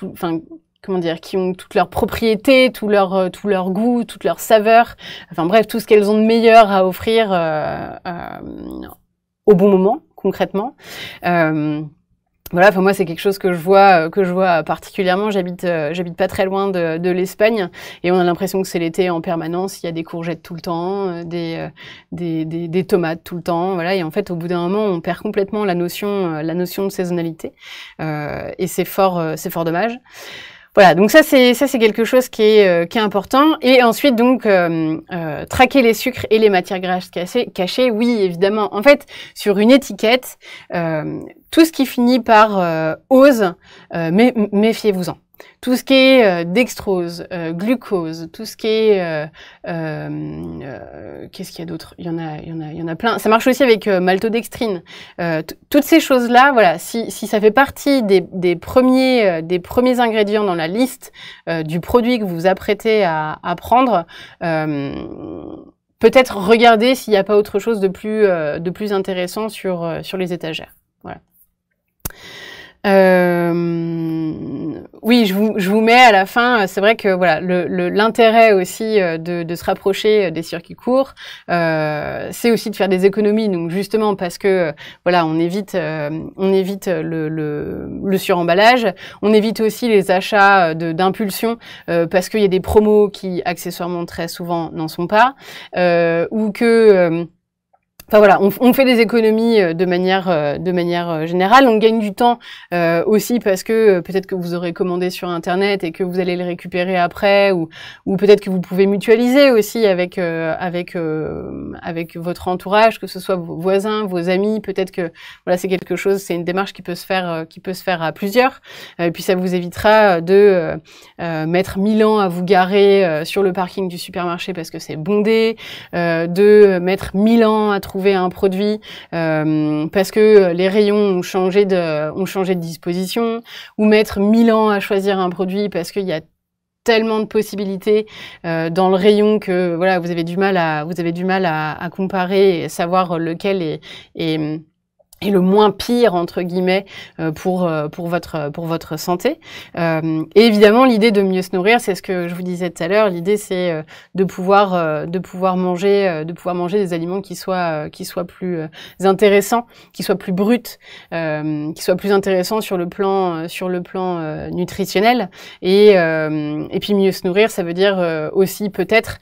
enfin comment dire, qui ont toutes leurs propriétés, tout leur, tout leur goût, toutes leurs saveurs, enfin bref, tout ce qu'elles ont de meilleur à offrir au bon moment concrètement. Euh, voilà, enfin moi c'est quelque chose que je vois euh, que je vois particulièrement. J'habite euh, j'habite pas très loin de, l'Espagne et on a l'impression que c'est l'été en permanence. Il y a des courgettes tout le temps, euh, des, des, des, tomates tout le temps, voilà. Et en fait, au bout d'un moment, on perd complètement la notion la notion de saisonnalité et c'est fort c'est fort dommage. Voilà, donc ça c'est ça c'est quelque chose qui est, euh, qui est important. Et ensuite donc euh, euh, traquer les sucres et les matières grasses cachées, oui évidemment. En fait, sur une étiquette, tout ce qui finit par ose, mais méfiez-vous-en. Tout ce qui est euh, dextrose, euh, glucose, tout ce qui est... Euh, qu'est-ce qu'il y a d'autre Il y en a, y en a, plein. Ça marche aussi avec maltodextrine. toutes ces choses-là, voilà, si, ça fait partie des, premiers, ingrédients dans la liste du produit que vous vous apprêtez à, prendre, peut-être regardez s'il n'y a pas autre chose de plus, intéressant sur, sur les étagères. Voilà. Euh, oui, je vous, je vous, mets à la fin. C'est vrai que voilà, l'intérêt le, aussi euh, de, de, se rapprocher euh, des circuits courts, euh, c'est aussi de faire des économies. Donc justement parce que euh, voilà, on évite, on évite le, le, suremballage, on évite aussi les achats d'impulsion parce qu'il y a des promos qui accessoirement très souvent n'en sont pas, ou que Enfin voilà, on, fait des économies euh, de manière euh, de manière euh, générale. On gagne du temps aussi parce que peut-être que vous aurez commandé sur internet et que vous allez le récupérer après, ou, ou peut-être que vous pouvez mutualiser aussi avec avec avec votre entourage, que ce soit vos voisins, vos amis. Peut-être que voilà, c'est quelque chose, c'est une démarche qui peut se faire qui peut se faire à plusieurs. Et puis ça vous évitera de mettre mille ans à vous garer sur le parking du supermarché parce que c'est bondé, de mettre mille ans à trouver trouver un produit euh, parce que les rayons ont changé de, ont changé de disposition, ou mettre 1000 ans à choisir un produit parce qu'il y a tellement de possibilités euh, dans le rayon que voilà vous avez du mal à vous avez du mal à, comparer et savoir lequel est et le moins pire entre guillemets euh, pour euh, pour votre euh, pour votre santé. et évidemment, l'idée de mieux se nourrir, c'est ce que je vous disais tout à l'heure. L'idée, c'est de pouvoir de pouvoir manger de pouvoir manger des aliments qui soient qui soient plus intéressants, qui soient plus bruts, qui soient plus intéressants sur le plan sur le plan nutritionnel. Et et puis mieux se nourrir, ça veut dire aussi peut-être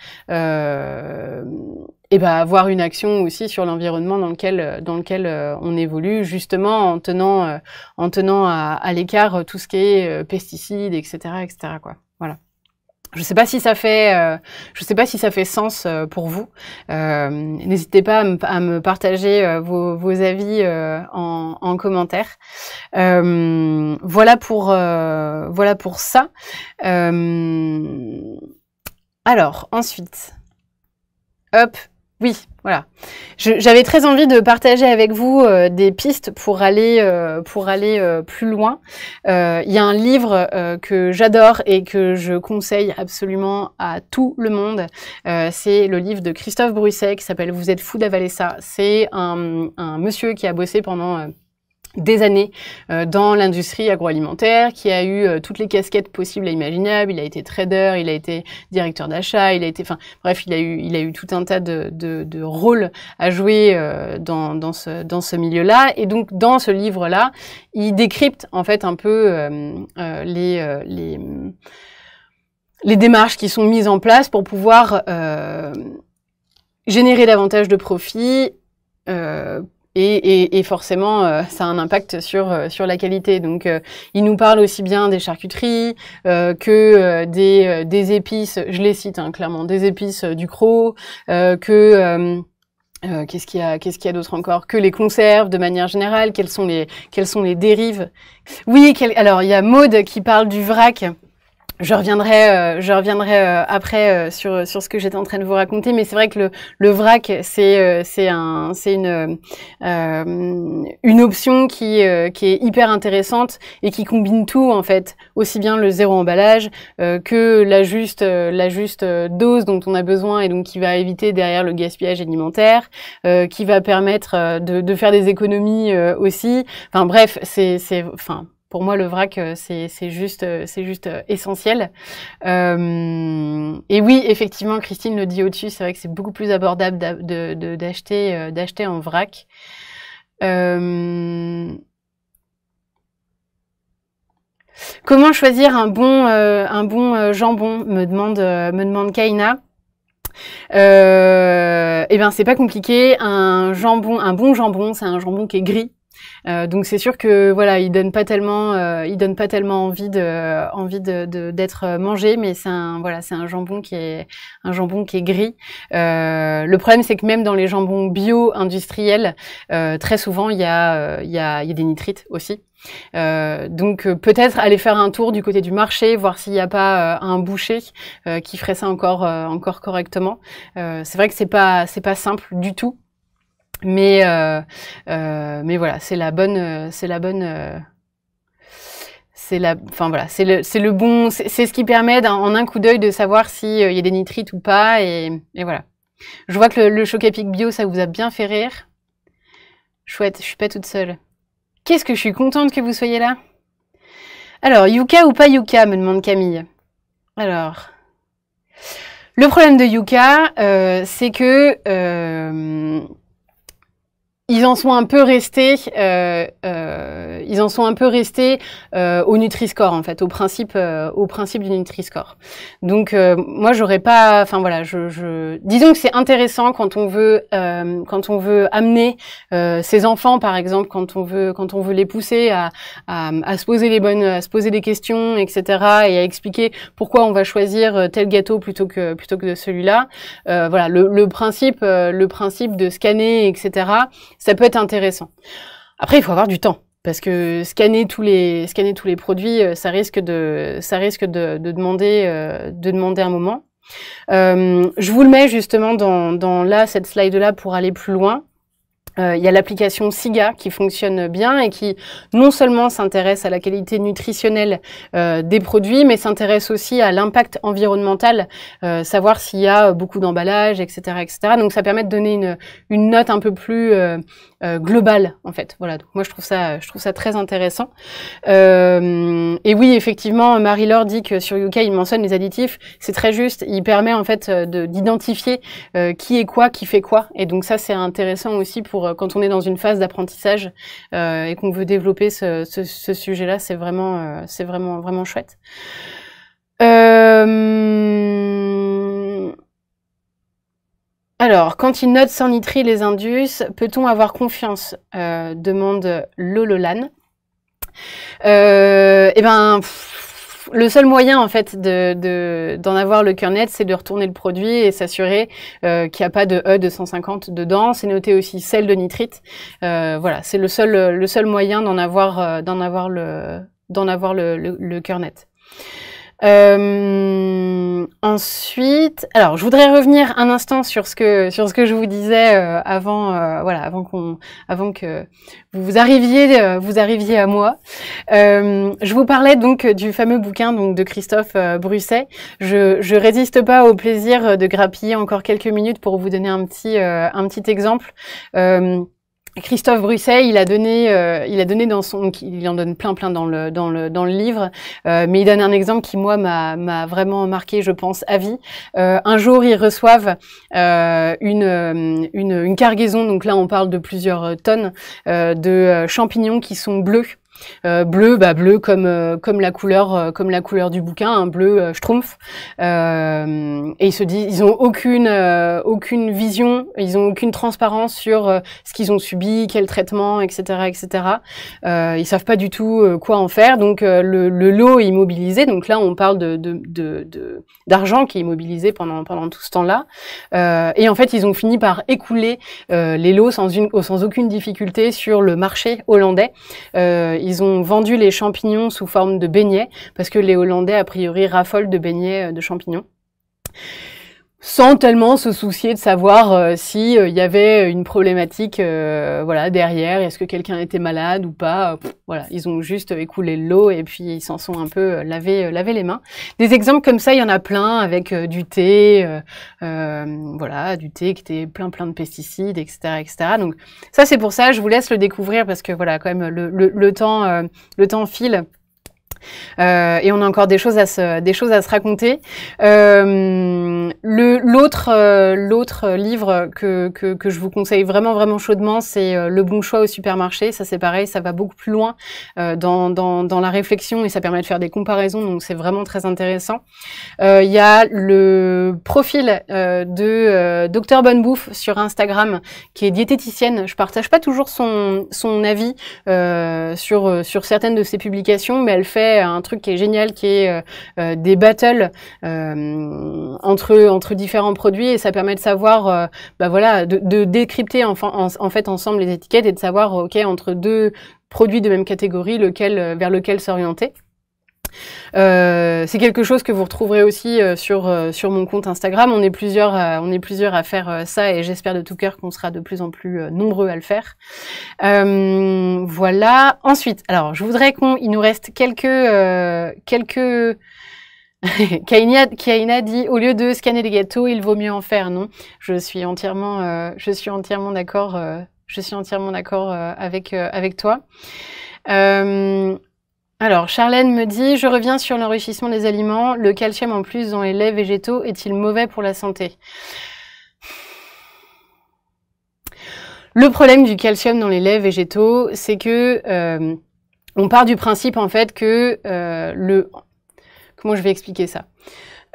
et eh ben, avoir une action aussi sur l'environnement dans lequel euh, dans lequel euh, on évolue justement en tenant euh, en tenant à, l'écart tout ce qui est pesticides etc etc quoi voilà je sais pas si ça fait, je sais pas si ça fait sens pour vous. N'hésitez pas à me, partager vos, avis en, en commentaire. voilà pour voilà pour ça. alors ensuite, Hop, oui, voilà. J'avais très envie de partager avec vous euh, des pistes pour aller, euh, pour aller euh, plus loin. Il y a un livre que j'adore et que je conseille absolument à tout le monde. c'est le livre de Christophe Brusset qui s'appelle Vous êtes fou d'avaler ça. C'est un, un, monsieur qui a bossé pendant des années euh, dans l'industrie agroalimentaire, qui a eu euh, toutes les casquettes possibles et imaginables. Il a été trader, il a été directeur d'achat, il a été, enfin bref, il a eu, il a eu tout un tas de, de, de rôles à jouer euh, dans, dans ce, dans ce milieu-là. Et donc dans ce livre-là, il décrypte en fait un peu les, les les démarches qui sont mises en place pour pouvoir générer davantage de profits. Euh, et, forcément, euh, ça a un impact sur, euh, sur la qualité. Donc, euh, il nous parle aussi bien des charcuteries que des, des épices, je les cite hein, clairement, des épices du croc, que... qu'est-ce qu'il y a, qu'est-ce qu'il a d'autre encore Que les conserves, de manière générale, quelles sont les, quelles sont les dérives Oui, alors il y a Maude qui parle du vrac. Je reviendrai, euh, je reviendrai euh, après euh, sur sur ce que j'étais en train de vous raconter, mais c'est vrai que le, le vrac c'est c'est un c'est une une option qui qui est hyper intéressante et qui combine tout en fait, aussi bien le zéro emballage que la juste la juste dose dont on a besoin et donc qui va éviter derrière le gaspillage alimentaire, qui va permettre de de faire des économies aussi. Enfin bref, c'est c'est enfin pour moi, le vrac, euh, c'est juste, euh, c'est juste euh, essentiel. et oui, effectivement, Christine le dit au-dessus, c'est vrai que c'est beaucoup plus abordable d'acheter, d'acheter en vrac. comment choisir un bon, un bon jambon me demande, me demande Kaina. Euh, eh bien, c'est pas compliqué. Un jambon, un bon jambon, c'est un jambon qui est gris, euh, donc c'est sûr que voilà, il donne pas tellement, euh, donne pas tellement envie de, envie de, d'être mangé, mais c'est un voilà, c'est un jambon qui est un jambon qui est gris. Euh, le problème c'est que même dans les jambons bio industriels, très souvent il y a il y a, y a des nitrites aussi. donc peut-être aller faire un tour du côté du marché, voir s'il n'y a pas un boucher qui ferait ça encore encore correctement. c'est vrai que c'est pas c'est pas simple du tout mais, euh, euh, mais voilà, c'est la bonne, euh, c'est la bonne c'est la, enfin voilà, c'est le, le, bon, c'est ce qui permet en un coup d'œil de savoir s'il y a des nitrites ou pas, et, et voilà. Je vois que le, le choc pic bio, ça vous a bien fait rire. Chouette, je suis pas toute seule. Qu'est-ce que je suis contente que vous soyez là. Alors, Yuka ou pas Yuka, me demande Camille. Alors, le problème de Yuka, c'est que ils en sont un peu restés, euh, euh, ils en sont un peu restés euh, au Nutri-Score en fait, au principe, euh, au principe du Nutri-Score. Donc euh, moi j'aurais pas, enfin voilà, je, je, disons que c'est intéressant quand on veut, euh, quand on veut amener ses enfants par exemple, quand on veut, quand on veut les pousser à, à, à, se poser les bonnes, à se poser des questions, etc. et à expliquer pourquoi on va choisir tel gâteau plutôt que plutôt que de celui-là. voilà, le, le principe, le principe de scanner, etc ça peut être intéressant. Après, il faut avoir du temps parce que scanner tous les scanner tous les produits, euh, ça risque de ça risque de, demander euh, de demander un moment. Euh, je vous le mets justement dans, dans là cette slide là pour aller plus loin. Euh, il y a l'application SIGA qui fonctionne bien et qui non seulement s'intéresse à la qualité nutritionnelle euh, des produits, mais s'intéresse aussi à l'impact environnemental, euh, savoir s'il y a beaucoup d'emballages, etc., etc. Donc ça permet de donner une, une note un peu plus euh, global en fait. Voilà, donc moi je trouve ça, je trouve ça très intéressant. Euh, et oui, effectivement, Marie-Laure dit que sur UK il mentionne les additifs, c'est très juste. Il permet en fait euh, d'identifier qui est quoi, qui fait quoi. Et donc ça c'est intéressant aussi pour quand on est dans une phase d'apprentissage et qu'on veut développer ce, sujet-là, c'est vraiment, c'est vraiment, vraiment chouette. Euh... Alors, quand il note sans nitrite les Indus, peut-on avoir confiance euh, demande Lololan. Euh, eh ben, le seul moyen en fait d'en avoir le cœur net, c'est de retourner le produit et s'assurer euh, qu'il n'y a pas de E250 dedans. C'est noté aussi celle de nitrite. voilà, c'est le seul, le seul moyen d'en avoir, d'en avoir le, d'en avoir le cœur net. Euh, ensuite, alors je voudrais revenir un instant sur ce que sur ce que je vous disais euh, avant, euh, voilà, avant qu'on, avant que vous arriviez, euh, vous arriviez à moi. je vous parlais donc du fameux bouquin donc de Christophe Brusset. Je je résiste pas au plaisir de grappiller encore quelques minutes pour vous donner un petit un petit exemple. Euh, Christophe Brusset, il a donné, euh, il a donné dans son, il en donne plein plein dans le dans le dans le livre, euh, mais il donne un exemple qui moi m'a m'a vraiment marqué, je pense, à vie. Euh, un jour, ils reçoivent une, une, une cargaison, donc là on parle de plusieurs tonnes de champignons qui sont bleus euh, bleu, bah bleu comme euh, comme la couleur euh, comme la couleur du bouquin, un hein, bleu Schtroumpf. et ils se disent, ils ont aucune aucune vision, ils ont aucune transparence sur ce qu'ils ont subi, quel traitement, etc., etc. ils savent pas du tout quoi en faire. Donc le, le, lot est immobilisé. Donc là, on parle de, de, de, de d'argent qui est immobilisé pendant pendant tout ce temps-là. Euh, et en fait, ils ont fini par écouler les lots sans une sans aucune difficulté sur le marché hollandais. Euh, ils ont vendu les champignons sous forme de beignets, parce que les Hollandais, a priori, raffolent de beignets euh, de champignons sans tellement se soucier de savoir euh, si s'il euh, y avait une problématique euh, voilà, derrière, est-ce que quelqu'un était malade ou pas. voilà, ils ont juste écoulé l'eau et puis ils s'en sont un peu lavé, lavé, les mains. Des exemples comme ça, il y en a plein avec du thé, voilà, du thé qui était plein plein de pesticides, etc. etc. Donc ça c'est pour ça, je vous laisse le découvrir parce que voilà, quand même, le, le, le temps, le temps file. Euh, et on a encore des choses à se, des choses à se raconter. Euh, l'autre, euh, l'autre livre que, je vous conseille vraiment vraiment chaudement, c'est Le bon choix au supermarché. Ça c'est pareil, ça va beaucoup plus loin dans, la réflexion et ça permet de faire des comparaisons. Donc c'est vraiment très intéressant. Il y a le profil de Docteur Bonnebouffe sur Instagram, qui est diététicienne. Je partage pas toujours son, son avis sur, sur certaines de ses publications, mais elle fait un truc qui est génial, qui est euh, euh, des battles euh, entre entre différents produits et ça permet de savoir, bah voilà, de, décrypter en, en, fait ensemble les étiquettes et de savoir, ok, entre deux produits de même catégorie, lequel vers lequel s'orienter. Euh, c'est quelque chose que vous retrouverez aussi euh, sur, euh, sur mon compte Instagram. On est plusieurs, on est plusieurs à faire ça et j'espère de tout cœur qu'on sera de plus en plus nombreux à le faire. voilà. Ensuite, alors je voudrais qu'on, il nous reste quelques quelques (laughs) Kaina dit au lieu de scanner les gâteaux, il vaut mieux en faire, non Je suis entièrement, je suis entièrement d'accord. je suis entièrement d'accord avec avec toi. Euh, alors, Charlène me dit, je reviens sur l'enrichissement des aliments. Le calcium en plus dans les laits végétaux est-il mauvais pour la santé Le problème du calcium dans les laits végétaux, c'est que euh, on part du principe en fait que euh, le comment je vais expliquer ça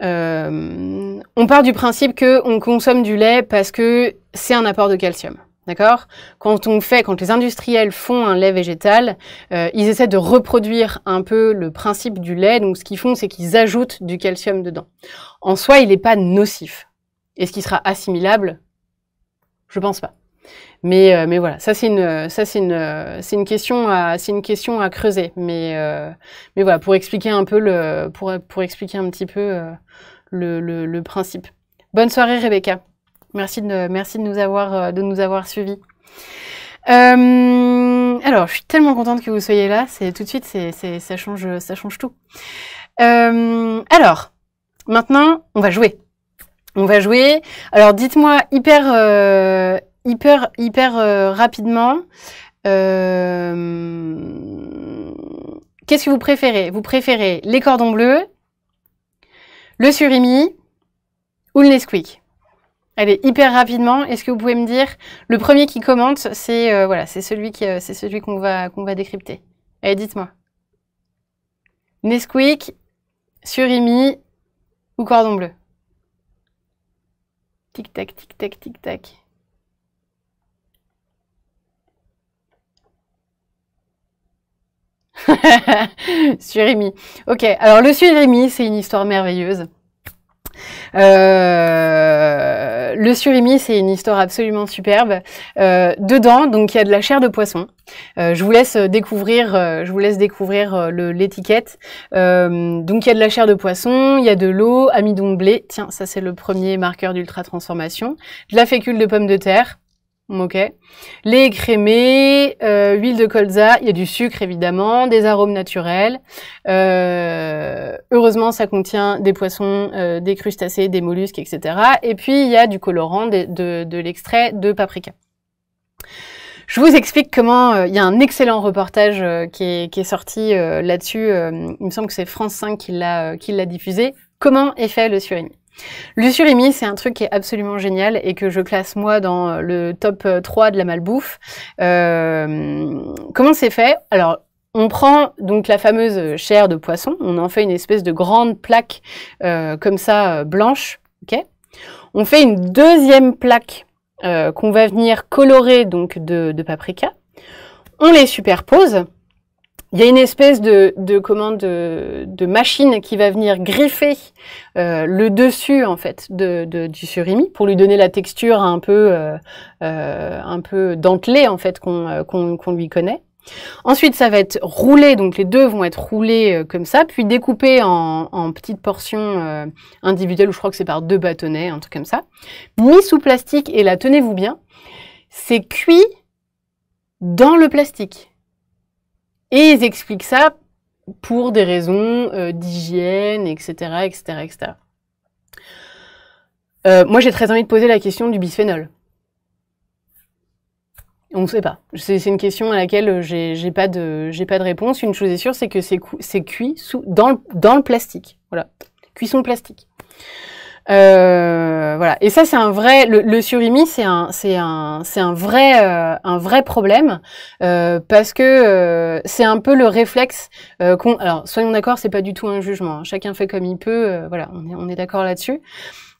euh, On part du principe que on consomme du lait parce que c'est un apport de calcium. D'accord Quand on fait, quand les industriels font un lait végétal, euh, ils essaient de reproduire un peu le principe du lait. Donc, ce qu'ils font, c'est qu'ils ajoutent du calcium dedans. En soi, il n'est pas nocif. Est-ce qu'il sera assimilable Je pense pas. Mais, euh, mais voilà, ça c'est une, ça c'est une, c'est une question à, c'est une question à creuser. Mais, euh, mais voilà, pour expliquer un peu le, pour, pour expliquer un petit peu le principe. Bonne soirée, Rebecca. Merci de, merci de nous avoir, euh, de nous avoir suivis. Euh, alors, je suis tellement contente que vous soyez là. C'est tout de suite, c'est, ça change, ça change tout. Euh, alors, maintenant, on va jouer. On va jouer. Alors, dites-moi hyper, hyper, hyper rapidement. Qu'est-ce que vous préférez Vous préférez les cordons bleus, le surimi ou le Nesquik Allez, hyper rapidement, est-ce que vous pouvez me dire le premier qui commente, c'est euh, voilà, c'est celui qui euh, c'est celui qu'on va qu'on va décrypter. Allez, dites-moi. Nesquik, surimi ou cordon bleu Tic tac tic tac tic tac. (laughs) surimi. OK, alors le surimi, c'est une histoire merveilleuse. Euh le surimi, c'est une histoire absolument superbe. Euh, dedans, donc il y a de la chair de poisson. Euh, je vous laisse découvrir, euh, je vous laisse découvrir l'étiquette. donc il y a de la chair de poisson, il y a de l'eau, amidon de blé. Tiens, ça c'est le premier marqueur d'ultra transformation. De la fécule de pommes de terre, Ok. Lait écrémé, euh, huile de colza, il y a du sucre évidemment, des arômes naturels. Euh, heureusement, ça contient des poissons, euh, des crustacés, des mollusques, etc. Et puis il y a du colorant de, l'extrait de paprika. Je vous explique comment. Il y a un excellent reportage qui est, qui, est, sorti là-dessus. il me semble que c'est France 5 qui l'a diffusé. Comment est fait le surimi L'usurimi, c'est un truc qui est absolument génial et que je classe moi dans euh, le top 3 euh, de la malbouffe. Euh, comment c'est fait Alors, on prend donc la fameuse chair de poisson, on en fait une espèce de grande plaque comme ça blanche, On fait une deuxième plaque qu'on va venir colorer donc de paprika. On les superpose il y a une espèce de, de de, de, machine qui va venir griffer euh, le dessus en fait de, du surimi pour lui donner la texture un peu euh, euh, un peu dentelée en fait qu'on lui connaît. Ensuite, ça va être roulé, donc les deux vont être roulés comme ça, puis découpés en, en petites portions individuelles, ou je crois que c'est par deux bâtonnets, un truc comme ça. Mis sous plastique, et là, tenez-vous bien, c'est cuit dans le plastique. Et ils expliquent ça pour des raisons euh, d'hygiène, etc., etc., etc. moi, j'ai très envie de poser la question du bisphénol. On ne sait pas. C'est une question à laquelle euh, j'ai pas pas de réponse. Une chose est sûre, c'est que c'est cuit dans le, dans le plastique. Voilà, cuisson plastique. Euh, voilà. Et ça, c'est un vrai. Le, surimi, c'est un, c'est un, c'est un vrai, euh, un vrai problème euh, parce que c'est un peu le réflexe. qu'on, alors, soyons d'accord, c'est pas du tout un jugement. Hein. Chacun fait comme il peut. voilà, on est, on est d'accord là-dessus.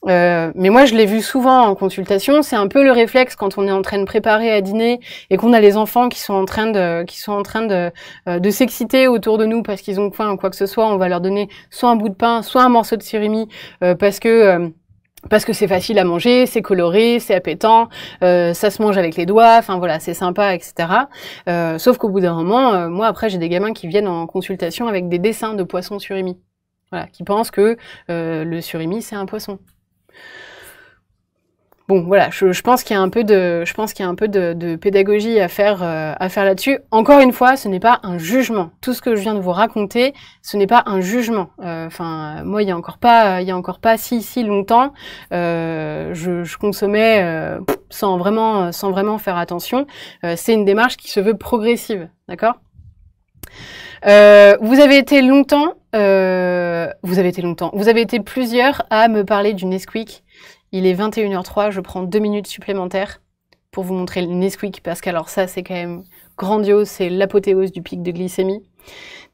Euh, mais moi, je l'ai vu souvent en consultation. C'est un peu le réflexe quand on est en train de préparer à dîner et qu'on a les enfants qui sont en train de, qui sont en train de, euh, de s'exciter autour de nous parce qu'ils ont faim ou quoi que ce soit. On va leur donner soit un bout de pain, soit un morceau de surimi euh, parce que parce que c'est facile à manger, c'est coloré, c'est appétant, ça se mange avec les doigts, enfin voilà, c'est sympa, etc. sauf qu'au bout d'un moment, moi après j'ai des gamins qui viennent en consultation avec des dessins de poissons surimi, voilà, qui pensent que le surimi c'est un poisson bon, voilà, je, pense qu'il y a un peu de, je pense qu'il y a un peu de, pédagogie à faire, euh, à faire là-dessus. Encore une fois, ce n'est pas un jugement. Tout ce que je viens de vous raconter, ce n'est pas un jugement. Euh, enfin, moi, il y a encore pas, il y a encore pas si si longtemps, euh, je, je, consommais sans vraiment, sans vraiment faire attention. C'est une démarche qui se veut progressive, d'accord vous avez été longtemps, vous avez été longtemps, vous avez été plusieurs à me parler du Nesquik il est 21h03, je prends deux minutes supplémentaires pour vous montrer le Nesquik, parce qu'alors ça, c'est quand même grandiose, c'est l'apothéose du pic de glycémie.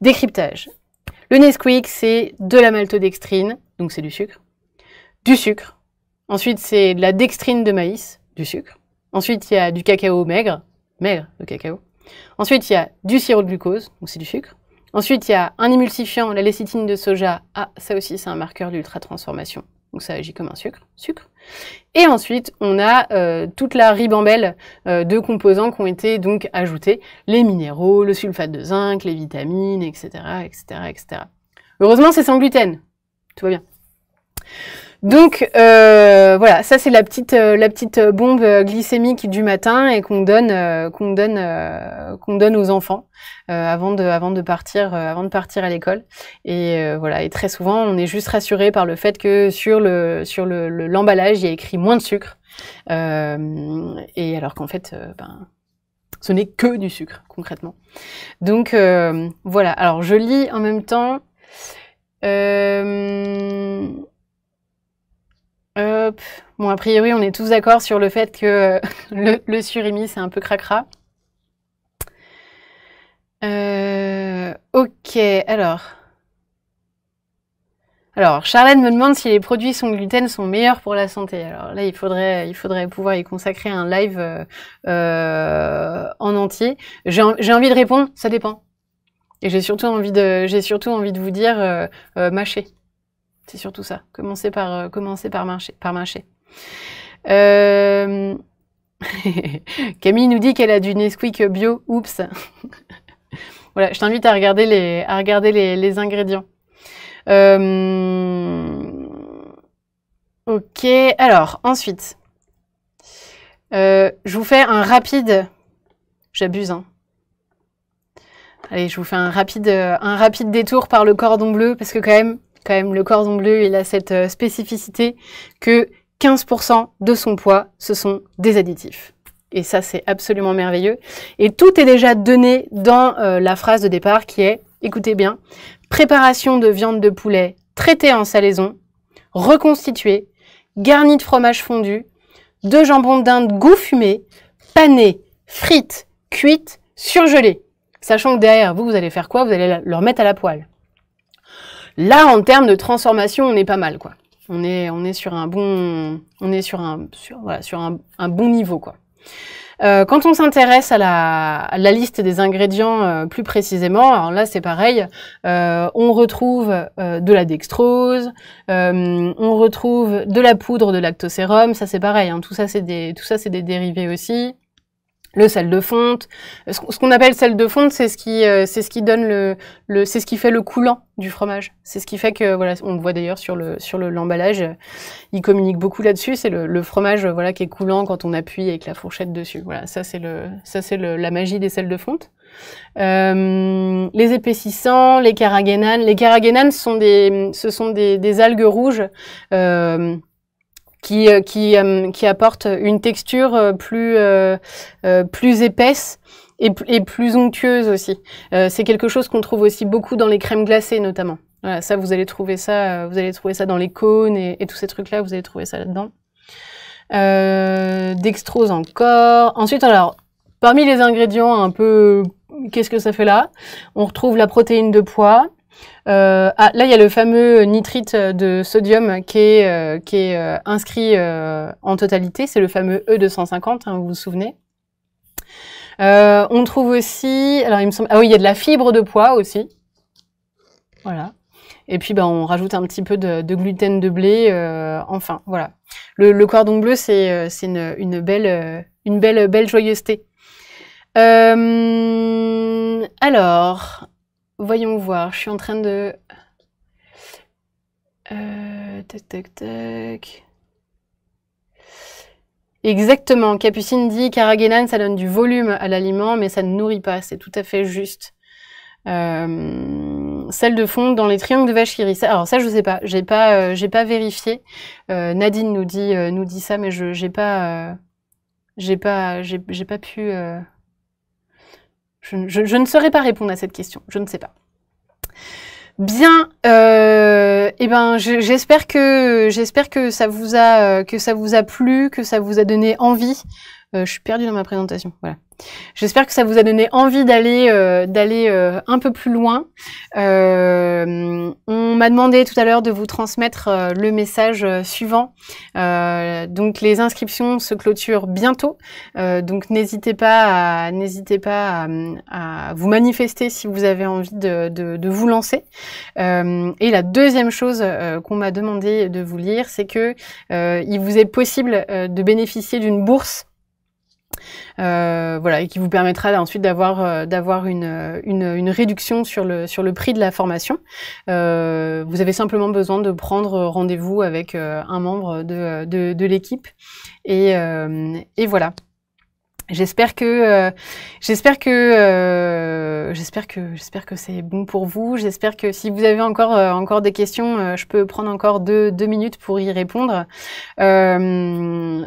Décryptage. Le Nesquik, c'est de la maltodextrine, donc c'est du sucre, du sucre, ensuite c'est de la dextrine de maïs, du sucre, ensuite il y a du cacao maigre, maigre le cacao, ensuite il y a du sirop de glucose, donc c'est du sucre, ensuite il y a un émulsifiant, la lécithine de soja, ah ça aussi c'est un marqueur d'ultra-transformation, donc ça agit comme un sucre, sucre. Et ensuite, on a euh, toute la ribambelle euh, de composants qui ont été donc ajoutés, les minéraux, le sulfate de zinc, les vitamines, etc., etc., etc. Heureusement, c'est sans gluten, tout va bien. Donc euh, voilà, ça c'est la petite euh, la petite bombe glycémique du matin et qu'on donne euh, qu'on donne qu'on donne aux enfants avant de avant de partir avant de partir à l'école. Et voilà, et très souvent on est juste rassuré par le fait que sur le sur le l'emballage il y a écrit moins de sucre. et alors qu'en fait ben ce n'est que du sucre concrètement. Donc voilà. Alors je lis en même temps. Euh, Hop, euh, bon, a priori, on est tous d'accord sur le fait que euh, (laughs) le, surimi, c'est un peu cracra. Euh, ok, alors. Alors, Charlène me demande si les produits sans gluten sont meilleurs pour la santé. Alors là, il faudrait, il faudrait pouvoir y consacrer un live en entier. J'ai envie de répondre, ça dépend. Et j'ai surtout envie de, j'ai surtout envie de vous dire, mâcher. C'est surtout ça. Commencer par, euh, commencer par marcher. Par euh, (laughs) Camille nous dit qu'elle a du Nesquik bio. Oups. (laughs) voilà, je t'invite à regarder les, à regarder les, ingrédients. Euh, ok, alors ensuite, je vous fais un rapide. J'abuse, hein. Allez, je vous fais un rapide, un rapide détour par le cordon bleu parce que quand même, quand même, le cordon bleu, il a cette euh, spécificité que 15% de son poids, ce sont des additifs. Et ça, c'est absolument merveilleux. Et tout est déjà donné dans euh, la phrase de départ qui est, écoutez bien, préparation de viande de poulet traitée en salaison, reconstituée, garnie de fromage fondu, de jambon d'Inde goût fumé, pané, frite, cuite, surgelée. Sachant que derrière, vous, vous allez faire quoi Vous allez leur mettre à la poêle. Là, en termes de transformation, on est pas mal, quoi. On est, on est sur un bon, on est sur un, sur, voilà, sur un, bon niveau, quoi. Euh, quand on s'intéresse à la, liste des ingrédients euh, plus précisément, alors là c'est pareil, euh, on retrouve de la dextrose, on retrouve de la poudre de lactosérum, ça c'est pareil, hein. tout ça c'est des, tout ça c'est des dérivés aussi le sel de fonte. Ce qu'on appelle sel de fonte, c'est ce qui, euh, c'est ce qui donne le, le c'est ce qui fait le coulant du fromage. C'est ce qui fait que voilà, on le voit d'ailleurs sur le sur l'emballage, il communique beaucoup là-dessus. C'est le, fromage euh, voilà qui est coulant quand on appuie avec la fourchette dessus. Voilà, ça c'est le ça c'est la magie des sels de fonte. Euh, les épaississants, les carragénanes. Les carragénanes sont des ce sont des, algues rouges. Euh, qui, euh, qui, euh, qui apporte une texture euh, plus, plus épaisse et, plus onctueuse aussi. c'est quelque chose qu'on trouve aussi beaucoup dans les crèmes glacées notamment. Voilà, ça vous allez trouver ça, vous allez trouver ça dans les cônes et, tous ces trucs-là, vous allez trouver ça là-dedans. Euh, dextrose encore. Ensuite, alors, parmi les ingrédients un peu, qu'est-ce que ça fait là On retrouve la protéine de pois, euh, ah, là, il y a le fameux nitrite de sodium qui est, euh, euh, inscrit en totalité. C'est le fameux E250, hein, vous vous souvenez. on trouve aussi, alors il me semble, ah oui, il y a de la fibre de poids aussi. Voilà. Et puis, ben, on rajoute un petit peu de, gluten de blé. enfin, voilà. Le, cordon bleu, c'est une, belle, une belle, belle joyeuseté. alors, Voyons voir, je suis en train de... Euh, Exactement, Capucine dit Carragélan, ça donne du volume à l'aliment, mais ça ne nourrit pas, c'est tout à fait juste. Euh, celle de fond dans les triangles de vache qui Alors ça, je ne sais pas, j'ai pas, euh, j'ai pas vérifié. Nadine nous dit, nous dit ça, mais je j'ai pas, j'ai pas, j'ai pas pu je, ne saurais pas répondre à cette question, je ne sais pas. Bien, euh, eh ben, j'espère que j'espère que ça vous a euh, que ça vous a plu, que ça vous a donné envie euh, je suis perdue dans ma présentation. Voilà. J'espère que ça vous a donné envie d'aller euh, d'aller euh, un peu plus loin. on m'a demandé tout à l'heure de vous transmettre le message suivant. donc les inscriptions se clôturent bientôt. donc n'hésitez pas à n'hésitez pas à, vous manifester si vous avez envie de, de, de vous lancer. et la deuxième chose qu'on m'a demandé de vous lire, c'est que il vous est possible de bénéficier d'une bourse euh, voilà, et qui vous permettra ensuite d'avoir euh, d'avoir une, une, réduction sur le sur le prix de la formation. Euh, vous avez simplement besoin de prendre rendez-vous avec euh, un membre de, de, de l'équipe et, et voilà. J'espère que euh, j'espère que euh, j'espère que j'espère que c'est bon pour vous. J'espère que si vous avez encore euh, encore des questions, je peux prendre encore deux, deux minutes pour y répondre.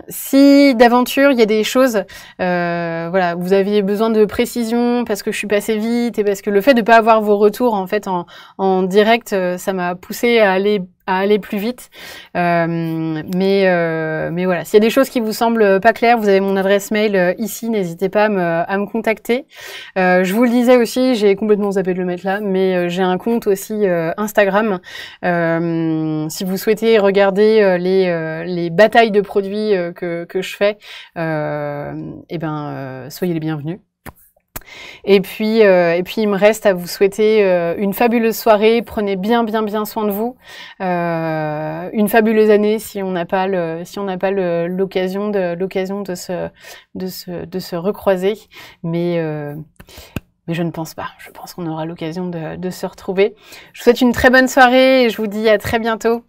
si d'aventure il y a des choses, voilà, vous aviez besoin de précision parce que je suis passée vite et parce que le fait de pas avoir vos retours en fait en, en direct, ça m'a poussé à aller aller plus vite. Euh, mais, euh, mais voilà, s'il y a des choses qui vous semblent pas claires, vous avez mon adresse mail euh, ici, n'hésitez pas à me, contacter. je vous le disais aussi, j'ai complètement zappé de le mettre là, mais j'ai un compte aussi Instagram. si vous souhaitez regarder les, les batailles de produits que, que je fais, eh ben, soyez les bienvenus. Et puis, euh, et puis, il me reste à vous souhaiter euh, une fabuleuse soirée. Prenez bien, bien, bien soin de vous. Euh, une fabuleuse année si on n'a pas si on n'a pas l'occasion de l'occasion de se, de se, de se recroiser. Mais mais je ne pense pas. Je pense qu'on aura l'occasion de, de se retrouver. Je vous souhaite une très bonne soirée et je vous dis à très bientôt.